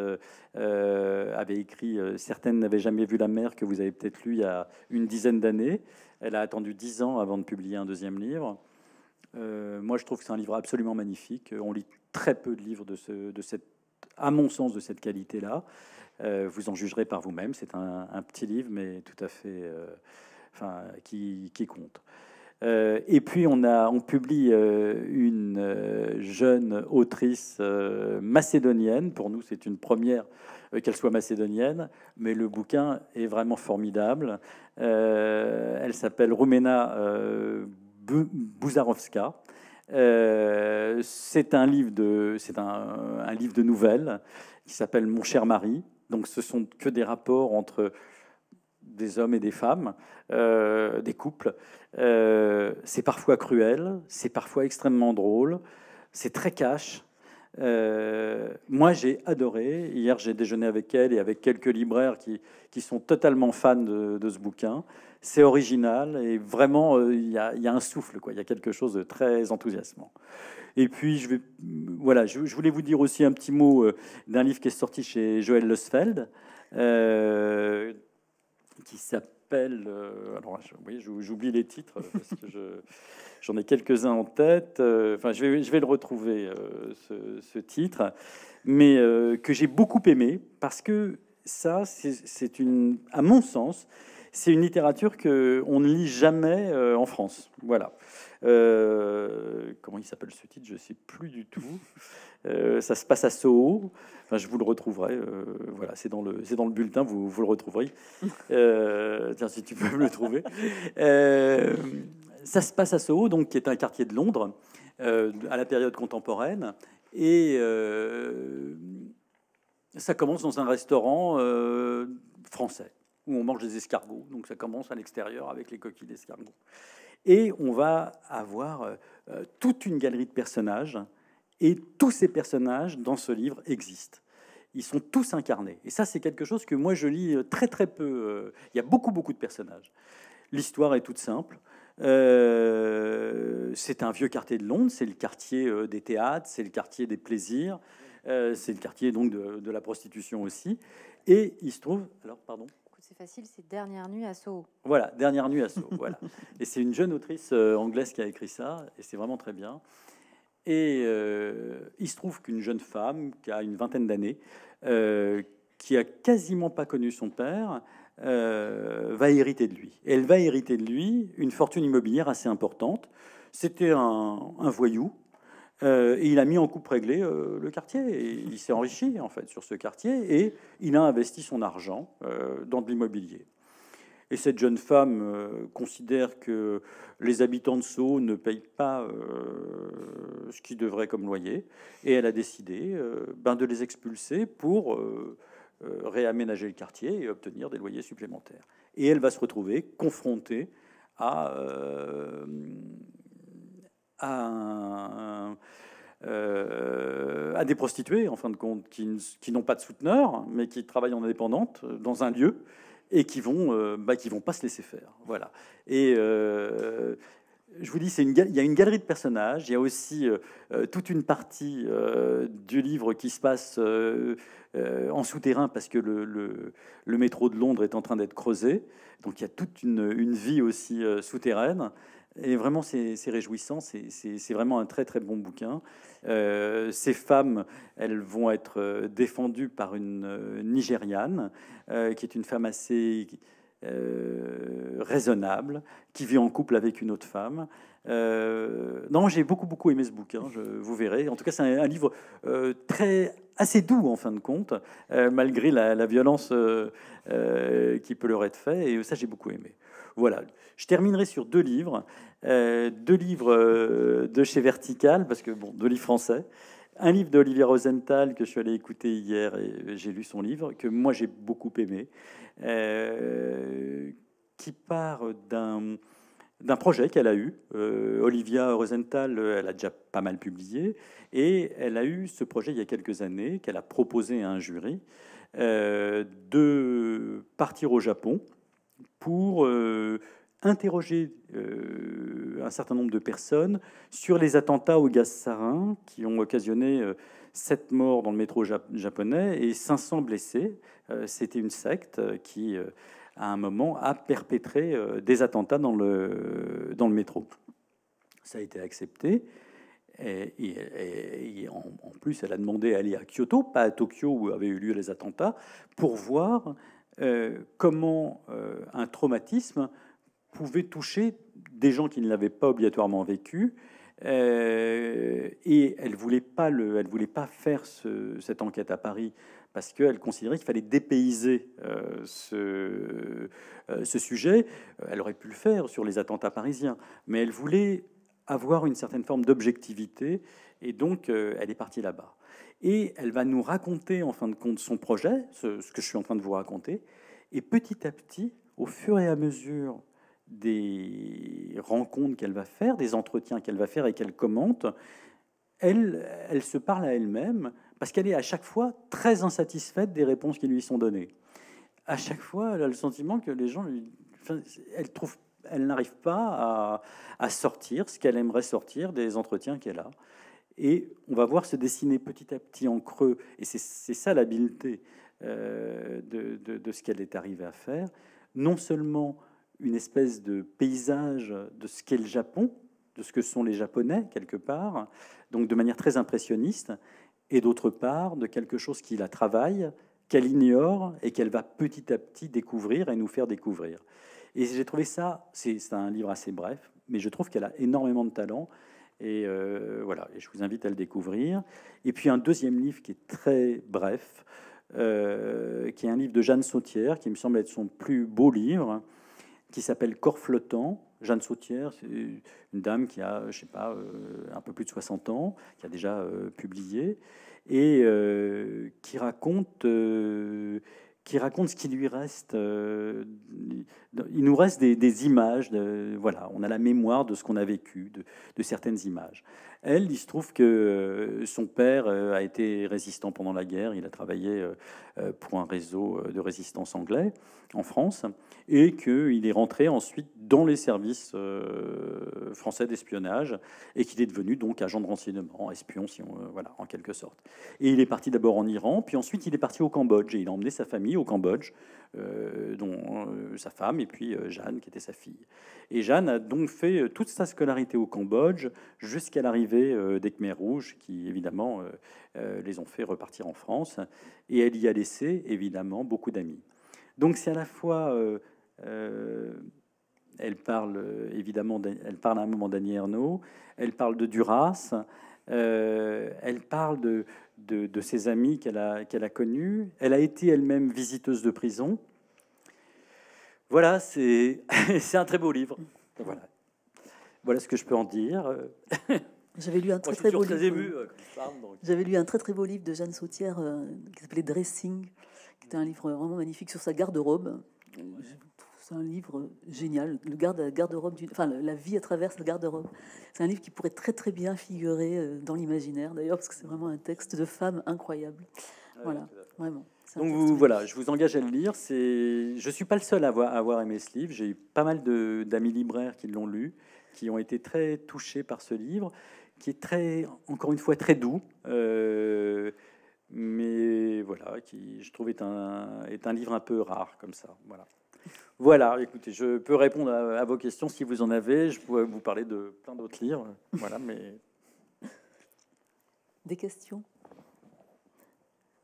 avait écrit Certaines n'avaient jamais vu la mer, que vous avez peut-être lu il y a une dizaine d'années. Elle a attendu dix ans avant de publier un deuxième livre. Euh, moi, je trouve que c'est un livre absolument magnifique. Euh, on lit très peu de livres de, ce, de cette, à mon sens, de cette qualité-là. Euh, vous en jugerez par vous-même. C'est un, petit livre, mais tout à fait, enfin, qui, compte. et puis on, a, on publie une jeune autrice macédonienne. Pour nous, c'est une première qu'elle soit macédonienne, mais le bouquin est vraiment formidable. elle s'appelle Rumena » bouzarovska euh, c'est un livre de, c'est un, livre de nouvelles qui s'appelle Mon cher mari. Donc, ce sont que des rapports entre des hommes et des femmes, euh, des couples. Euh, c'est parfois cruel, c'est parfois extrêmement drôle, c'est très cash, euh, moi, j'ai adoré. Hier, j'ai déjeuné avec elle et avec quelques libraires qui, qui sont totalement fans de, ce bouquin. C'est original et vraiment, euh, il y, a un souffle, quoi. Il y a quelque chose de très enthousiasmant. Et puis, je, vais, voilà, je, voulais vous dire aussi un petit mot euh, d'un livre qui est sorti chez Joël Losfeld, qui s'appelle euh, alors, oui, j'oublie les titres euh, parce que (laughs) j'en ai quelques-uns en tête. Euh, enfin, je vais, je vais le retrouver, ce, titre, mais que j'ai beaucoup aimé parce que ça, c'est une, à mon sens, c'est une littérature que on ne lit jamais en France. Voilà. Euh, comment il s'appelle ce titre Je sais plus du tout. (laughs) Euh, ça se passe à Soho. Enfin, je vous le retrouverai. Euh, voilà, c'est dans le c'est dans le bulletin. Vous, vous le retrouverez. (laughs) tiens, si tu peux me le trouver. ça se passe à Soho, donc qui est un quartier de Londres à la période contemporaine et ça commence dans un restaurant français où on mange des escargots. Donc ça commence à l'extérieur avec les coquilles d'escargots. Et on va avoir euh, euh, toute une galerie de personnages, et tous ces personnages dans ce livre existent. Ils sont tous incarnés. Et ça, c'est quelque chose que moi, je lis euh, très très peu. Il y a beaucoup beaucoup de personnages. L'histoire est toute simple. c'est un vieux quartier de Londres, c'est le quartier des théâtres, c'est le quartier des plaisirs, c'est le quartier donc de, de la prostitution aussi. Et il se trouve, alors pardon c'est facile, c'est Dernière nuit à Soho. Voilà, Dernière nuit à Soho. (laughs) voilà. Et c'est une jeune autrice euh, anglaise qui a écrit ça, et c'est vraiment très bien. Et euh, il se trouve qu'une jeune femme qui a une vingtaine d'années, euh, qui a quasiment pas connu son père, va hériter de lui. elle va hériter de lui une fortune immobilière assez importante. C'était un voyou euh, et il a mis en coupe réglée euh, le quartier. Et il s'est enrichi, en fait, sur ce quartier. Et il a investi son argent euh, dans de l'immobilier. Et cette jeune femme considère que les habitants de Sceaux ne payent pas ce qu'ils devraient comme loyer. Et elle a décidé ben, de les expulser pour réaménager le quartier et obtenir des loyers supplémentaires. Et elle va se retrouver confrontée à euh, à, des prostituées, en fin de compte, qui, n'ont pas de souteneur, mais qui travaillent en indépendante euh, dans un lieu et qui vont, euh, bah, qui vont pas se laisser faire. Voilà. Et je vous dis, c'est une, il y a une galerie de personnages. Il y a aussi toute une partie du livre qui se passe en souterrain parce que le, métro de Londres est en train d'être creusé. Donc il y a toute une, une vie aussi souterraine. Et vraiment, c'est réjouissant. C'est vraiment un très très bon bouquin. Euh, ces femmes, elles vont être euh, défendues par une euh, Nigériane, qui est une femme assez raisonnable, qui vit en couple avec une autre femme. non, j'ai beaucoup beaucoup aimé ce bouquin. Je, vous verrez. En tout cas, c'est un, livre très assez doux en fin de compte, malgré la, la violence qui peut leur être faite. Et ça, j'ai beaucoup aimé. Voilà. Je terminerai sur deux livres. Euh, deux livres euh, de chez Vertical, parce que, bon, deux livres français. Un livre d'Olivier Rosenthal que je suis allé écouter hier et euh, j'ai lu son livre, que moi j'ai beaucoup aimé, qui part d'un projet qu'elle a eu. Olivia Rosenthal, elle a déjà pas mal publié, et elle a eu ce projet il y a quelques années qu'elle a proposé à un jury de partir au Japon pour euh, interroger euh, un certain nombre de personnes sur les attentats au gaz sarin qui ont occasionné euh, sept morts dans le métro japonais et 500 blessés. C'était une secte qui, à un moment, a perpétré des attentats dans le, dans le métro. Ça a été accepté. Et, en, en, plus, elle a demandé à aller à Kyoto, pas à Tokyo où avaient eu lieu les attentats, pour voir euh, comment euh, un traumatisme pouvait toucher des gens qui ne l'avaient pas obligatoirement vécu. Euh, et elle voulait voulait pas faire cette enquête à Paris parce qu'elle considérait qu'il fallait dépayser ce, sujet. Elle aurait pu le faire sur les attentats parisiens, mais elle voulait avoir une certaine forme d'objectivité et donc elle est partie là-bas et elle va nous raconter en fin de compte son projet, ce, que je suis en train de vous raconter, et petit à petit, au fur et à mesure des rencontres qu'elle va faire, des entretiens qu'elle va faire et qu'elle commente, elle, se parle à elle-même parce qu'elle est à chaque fois très insatisfaite des réponses qui lui sont données. À chaque fois, elle a le sentiment que les gens elle trouve, elle n'arrive pas à sortir ce qu'elle aimerait sortir des entretiens qu'elle a. Et on va voir se dessiner petit à petit en creux, et c'est ça l'habileté euh, de, de, ce qu'elle est arrivée à faire, non seulement une espèce de paysage de ce qu'est le Japon, de ce que sont les Japonais quelque part, donc de manière très impressionniste, et d'autre part de quelque chose qui la travaille, qu'elle ignore et qu'elle va petit à petit découvrir et nous faire découvrir. Et j'ai trouvé ça, c'est un livre assez bref, mais je trouve qu'elle a énormément de talent. Et euh, voilà, et je vous invite à le découvrir. Et puis un deuxième livre qui est très bref, euh, qui est un livre de Jeanne Sautière, qui me semble être son plus beau livre, qui s'appelle Corps flottant. Jeanne Sautière, c'est une dame qui a, je sais pas, euh, un peu plus de 60 ans, qui a déjà publié, et qui raconte qui raconte ce qui lui reste. Euh, il nous reste des, images, voilà, on a la mémoire de ce qu'on a vécu, de certaines images. Elle, il se trouve que euh, son père euh, a été résistant pendant la guerre, il a travaillé euh, pour un réseau de résistance anglais en France, et qu'il est rentré ensuite dans les services français d'espionnage, et qu'il est devenu donc agent de renseignement, espion, si on, voilà, en quelque sorte. Et il est parti d'abord en Iran, puis ensuite il est parti au Cambodge, et il a emmené sa famille au Cambodge euh, dont euh, sa femme et puis euh, Jeanne, qui était sa fille. Et Jeanne a donc fait toute sa scolarité au Cambodge jusqu'à l'arrivée des Khmer rouges, qui évidemment les ont fait repartir en France. Et elle y a laissé évidemment beaucoup d'amis. Donc c'est à la fois elle parle évidemment, elle parle à un moment d'Annie Ernaux, elle parle de Duras, elle parle de, de, ses amis qu'elle a, qu'elle a connus. Elle a été elle-même visiteuse de prison. Voilà, c'est, (laughs) un très beau livre. Voilà. voilà ce que je peux en dire. (laughs) J'avais lu un très, très, beau livre. Euh, J'avais lu un très très beau livre de Jeanne Sautière euh, qui s'appelait Dressing, qui était un livre vraiment magnifique sur sa garde-robe c'est un livre génial, le garde, garde-robe du, enfin, la vie à travers le garde-robe. C'est un livre qui pourrait très très bien figurer euh, dans l'imaginaire, d'ailleurs, parce que c'est vraiment un texte de femme incroyable. Ah voilà, vraiment. Donc vous, voilà, je vous engage à le lire. C'est, je suis pas le seul à avoir, aimé ce livre. J'ai eu pas mal d'amis libraires qui l'ont lu, qui ont été très touchés par ce livre, qui est très, encore une fois, très doux. Euh, mais voilà, qui je trouve est est un livre un peu rare comme ça. Voilà. Voilà, écoutez, je peux répondre à, vos questions si vous en avez. Je pourrais vous parler de plein d'autres livres. Voilà, mais. (laughs) Des questions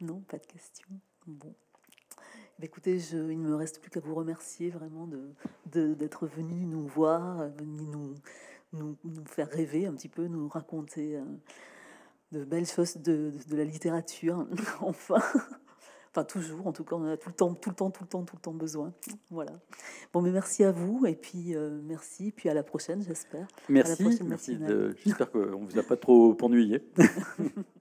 Non, pas de questions. Bon. Bah, écoutez, il ne me reste plus qu'à vous remercier vraiment de, d'être venu nous voir, nous, faire rêver un petit peu, nous raconter euh, de belles choses de la littérature, (laughs) enfin. Enfin, toujours, en tout cas, on a tout le temps, tout le temps, tout le temps, tout le temps besoin. Voilà. Bon, mais merci à vous, et puis euh, merci, puis à la prochaine, j'espère. Merci, merci. J'espère qu'on ne vous a pas trop ennuyé. (laughs)